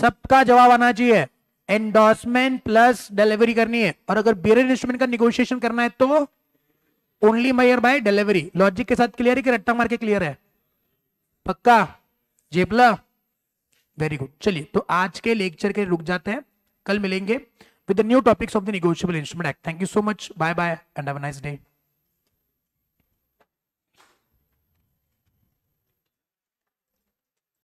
सबका जवाब आना चाहिए एंडोर्समेंट प्लस डिलीवरी करनी है और अगर बियर इंस्ट्रूमेंट का निगोशिएशन करना है तो ओनली मायर बाय डिलीवरी लॉजिक के साथ क्लियर है कि रट्टा मार के क्लियर है पक्का जेपला वेरी गुड चलिए तो आज के लेक्चर के रुक जाते हैं कल मिलेंगे with new topics of the negotiable instrument act thank you so much bye bye and have nice day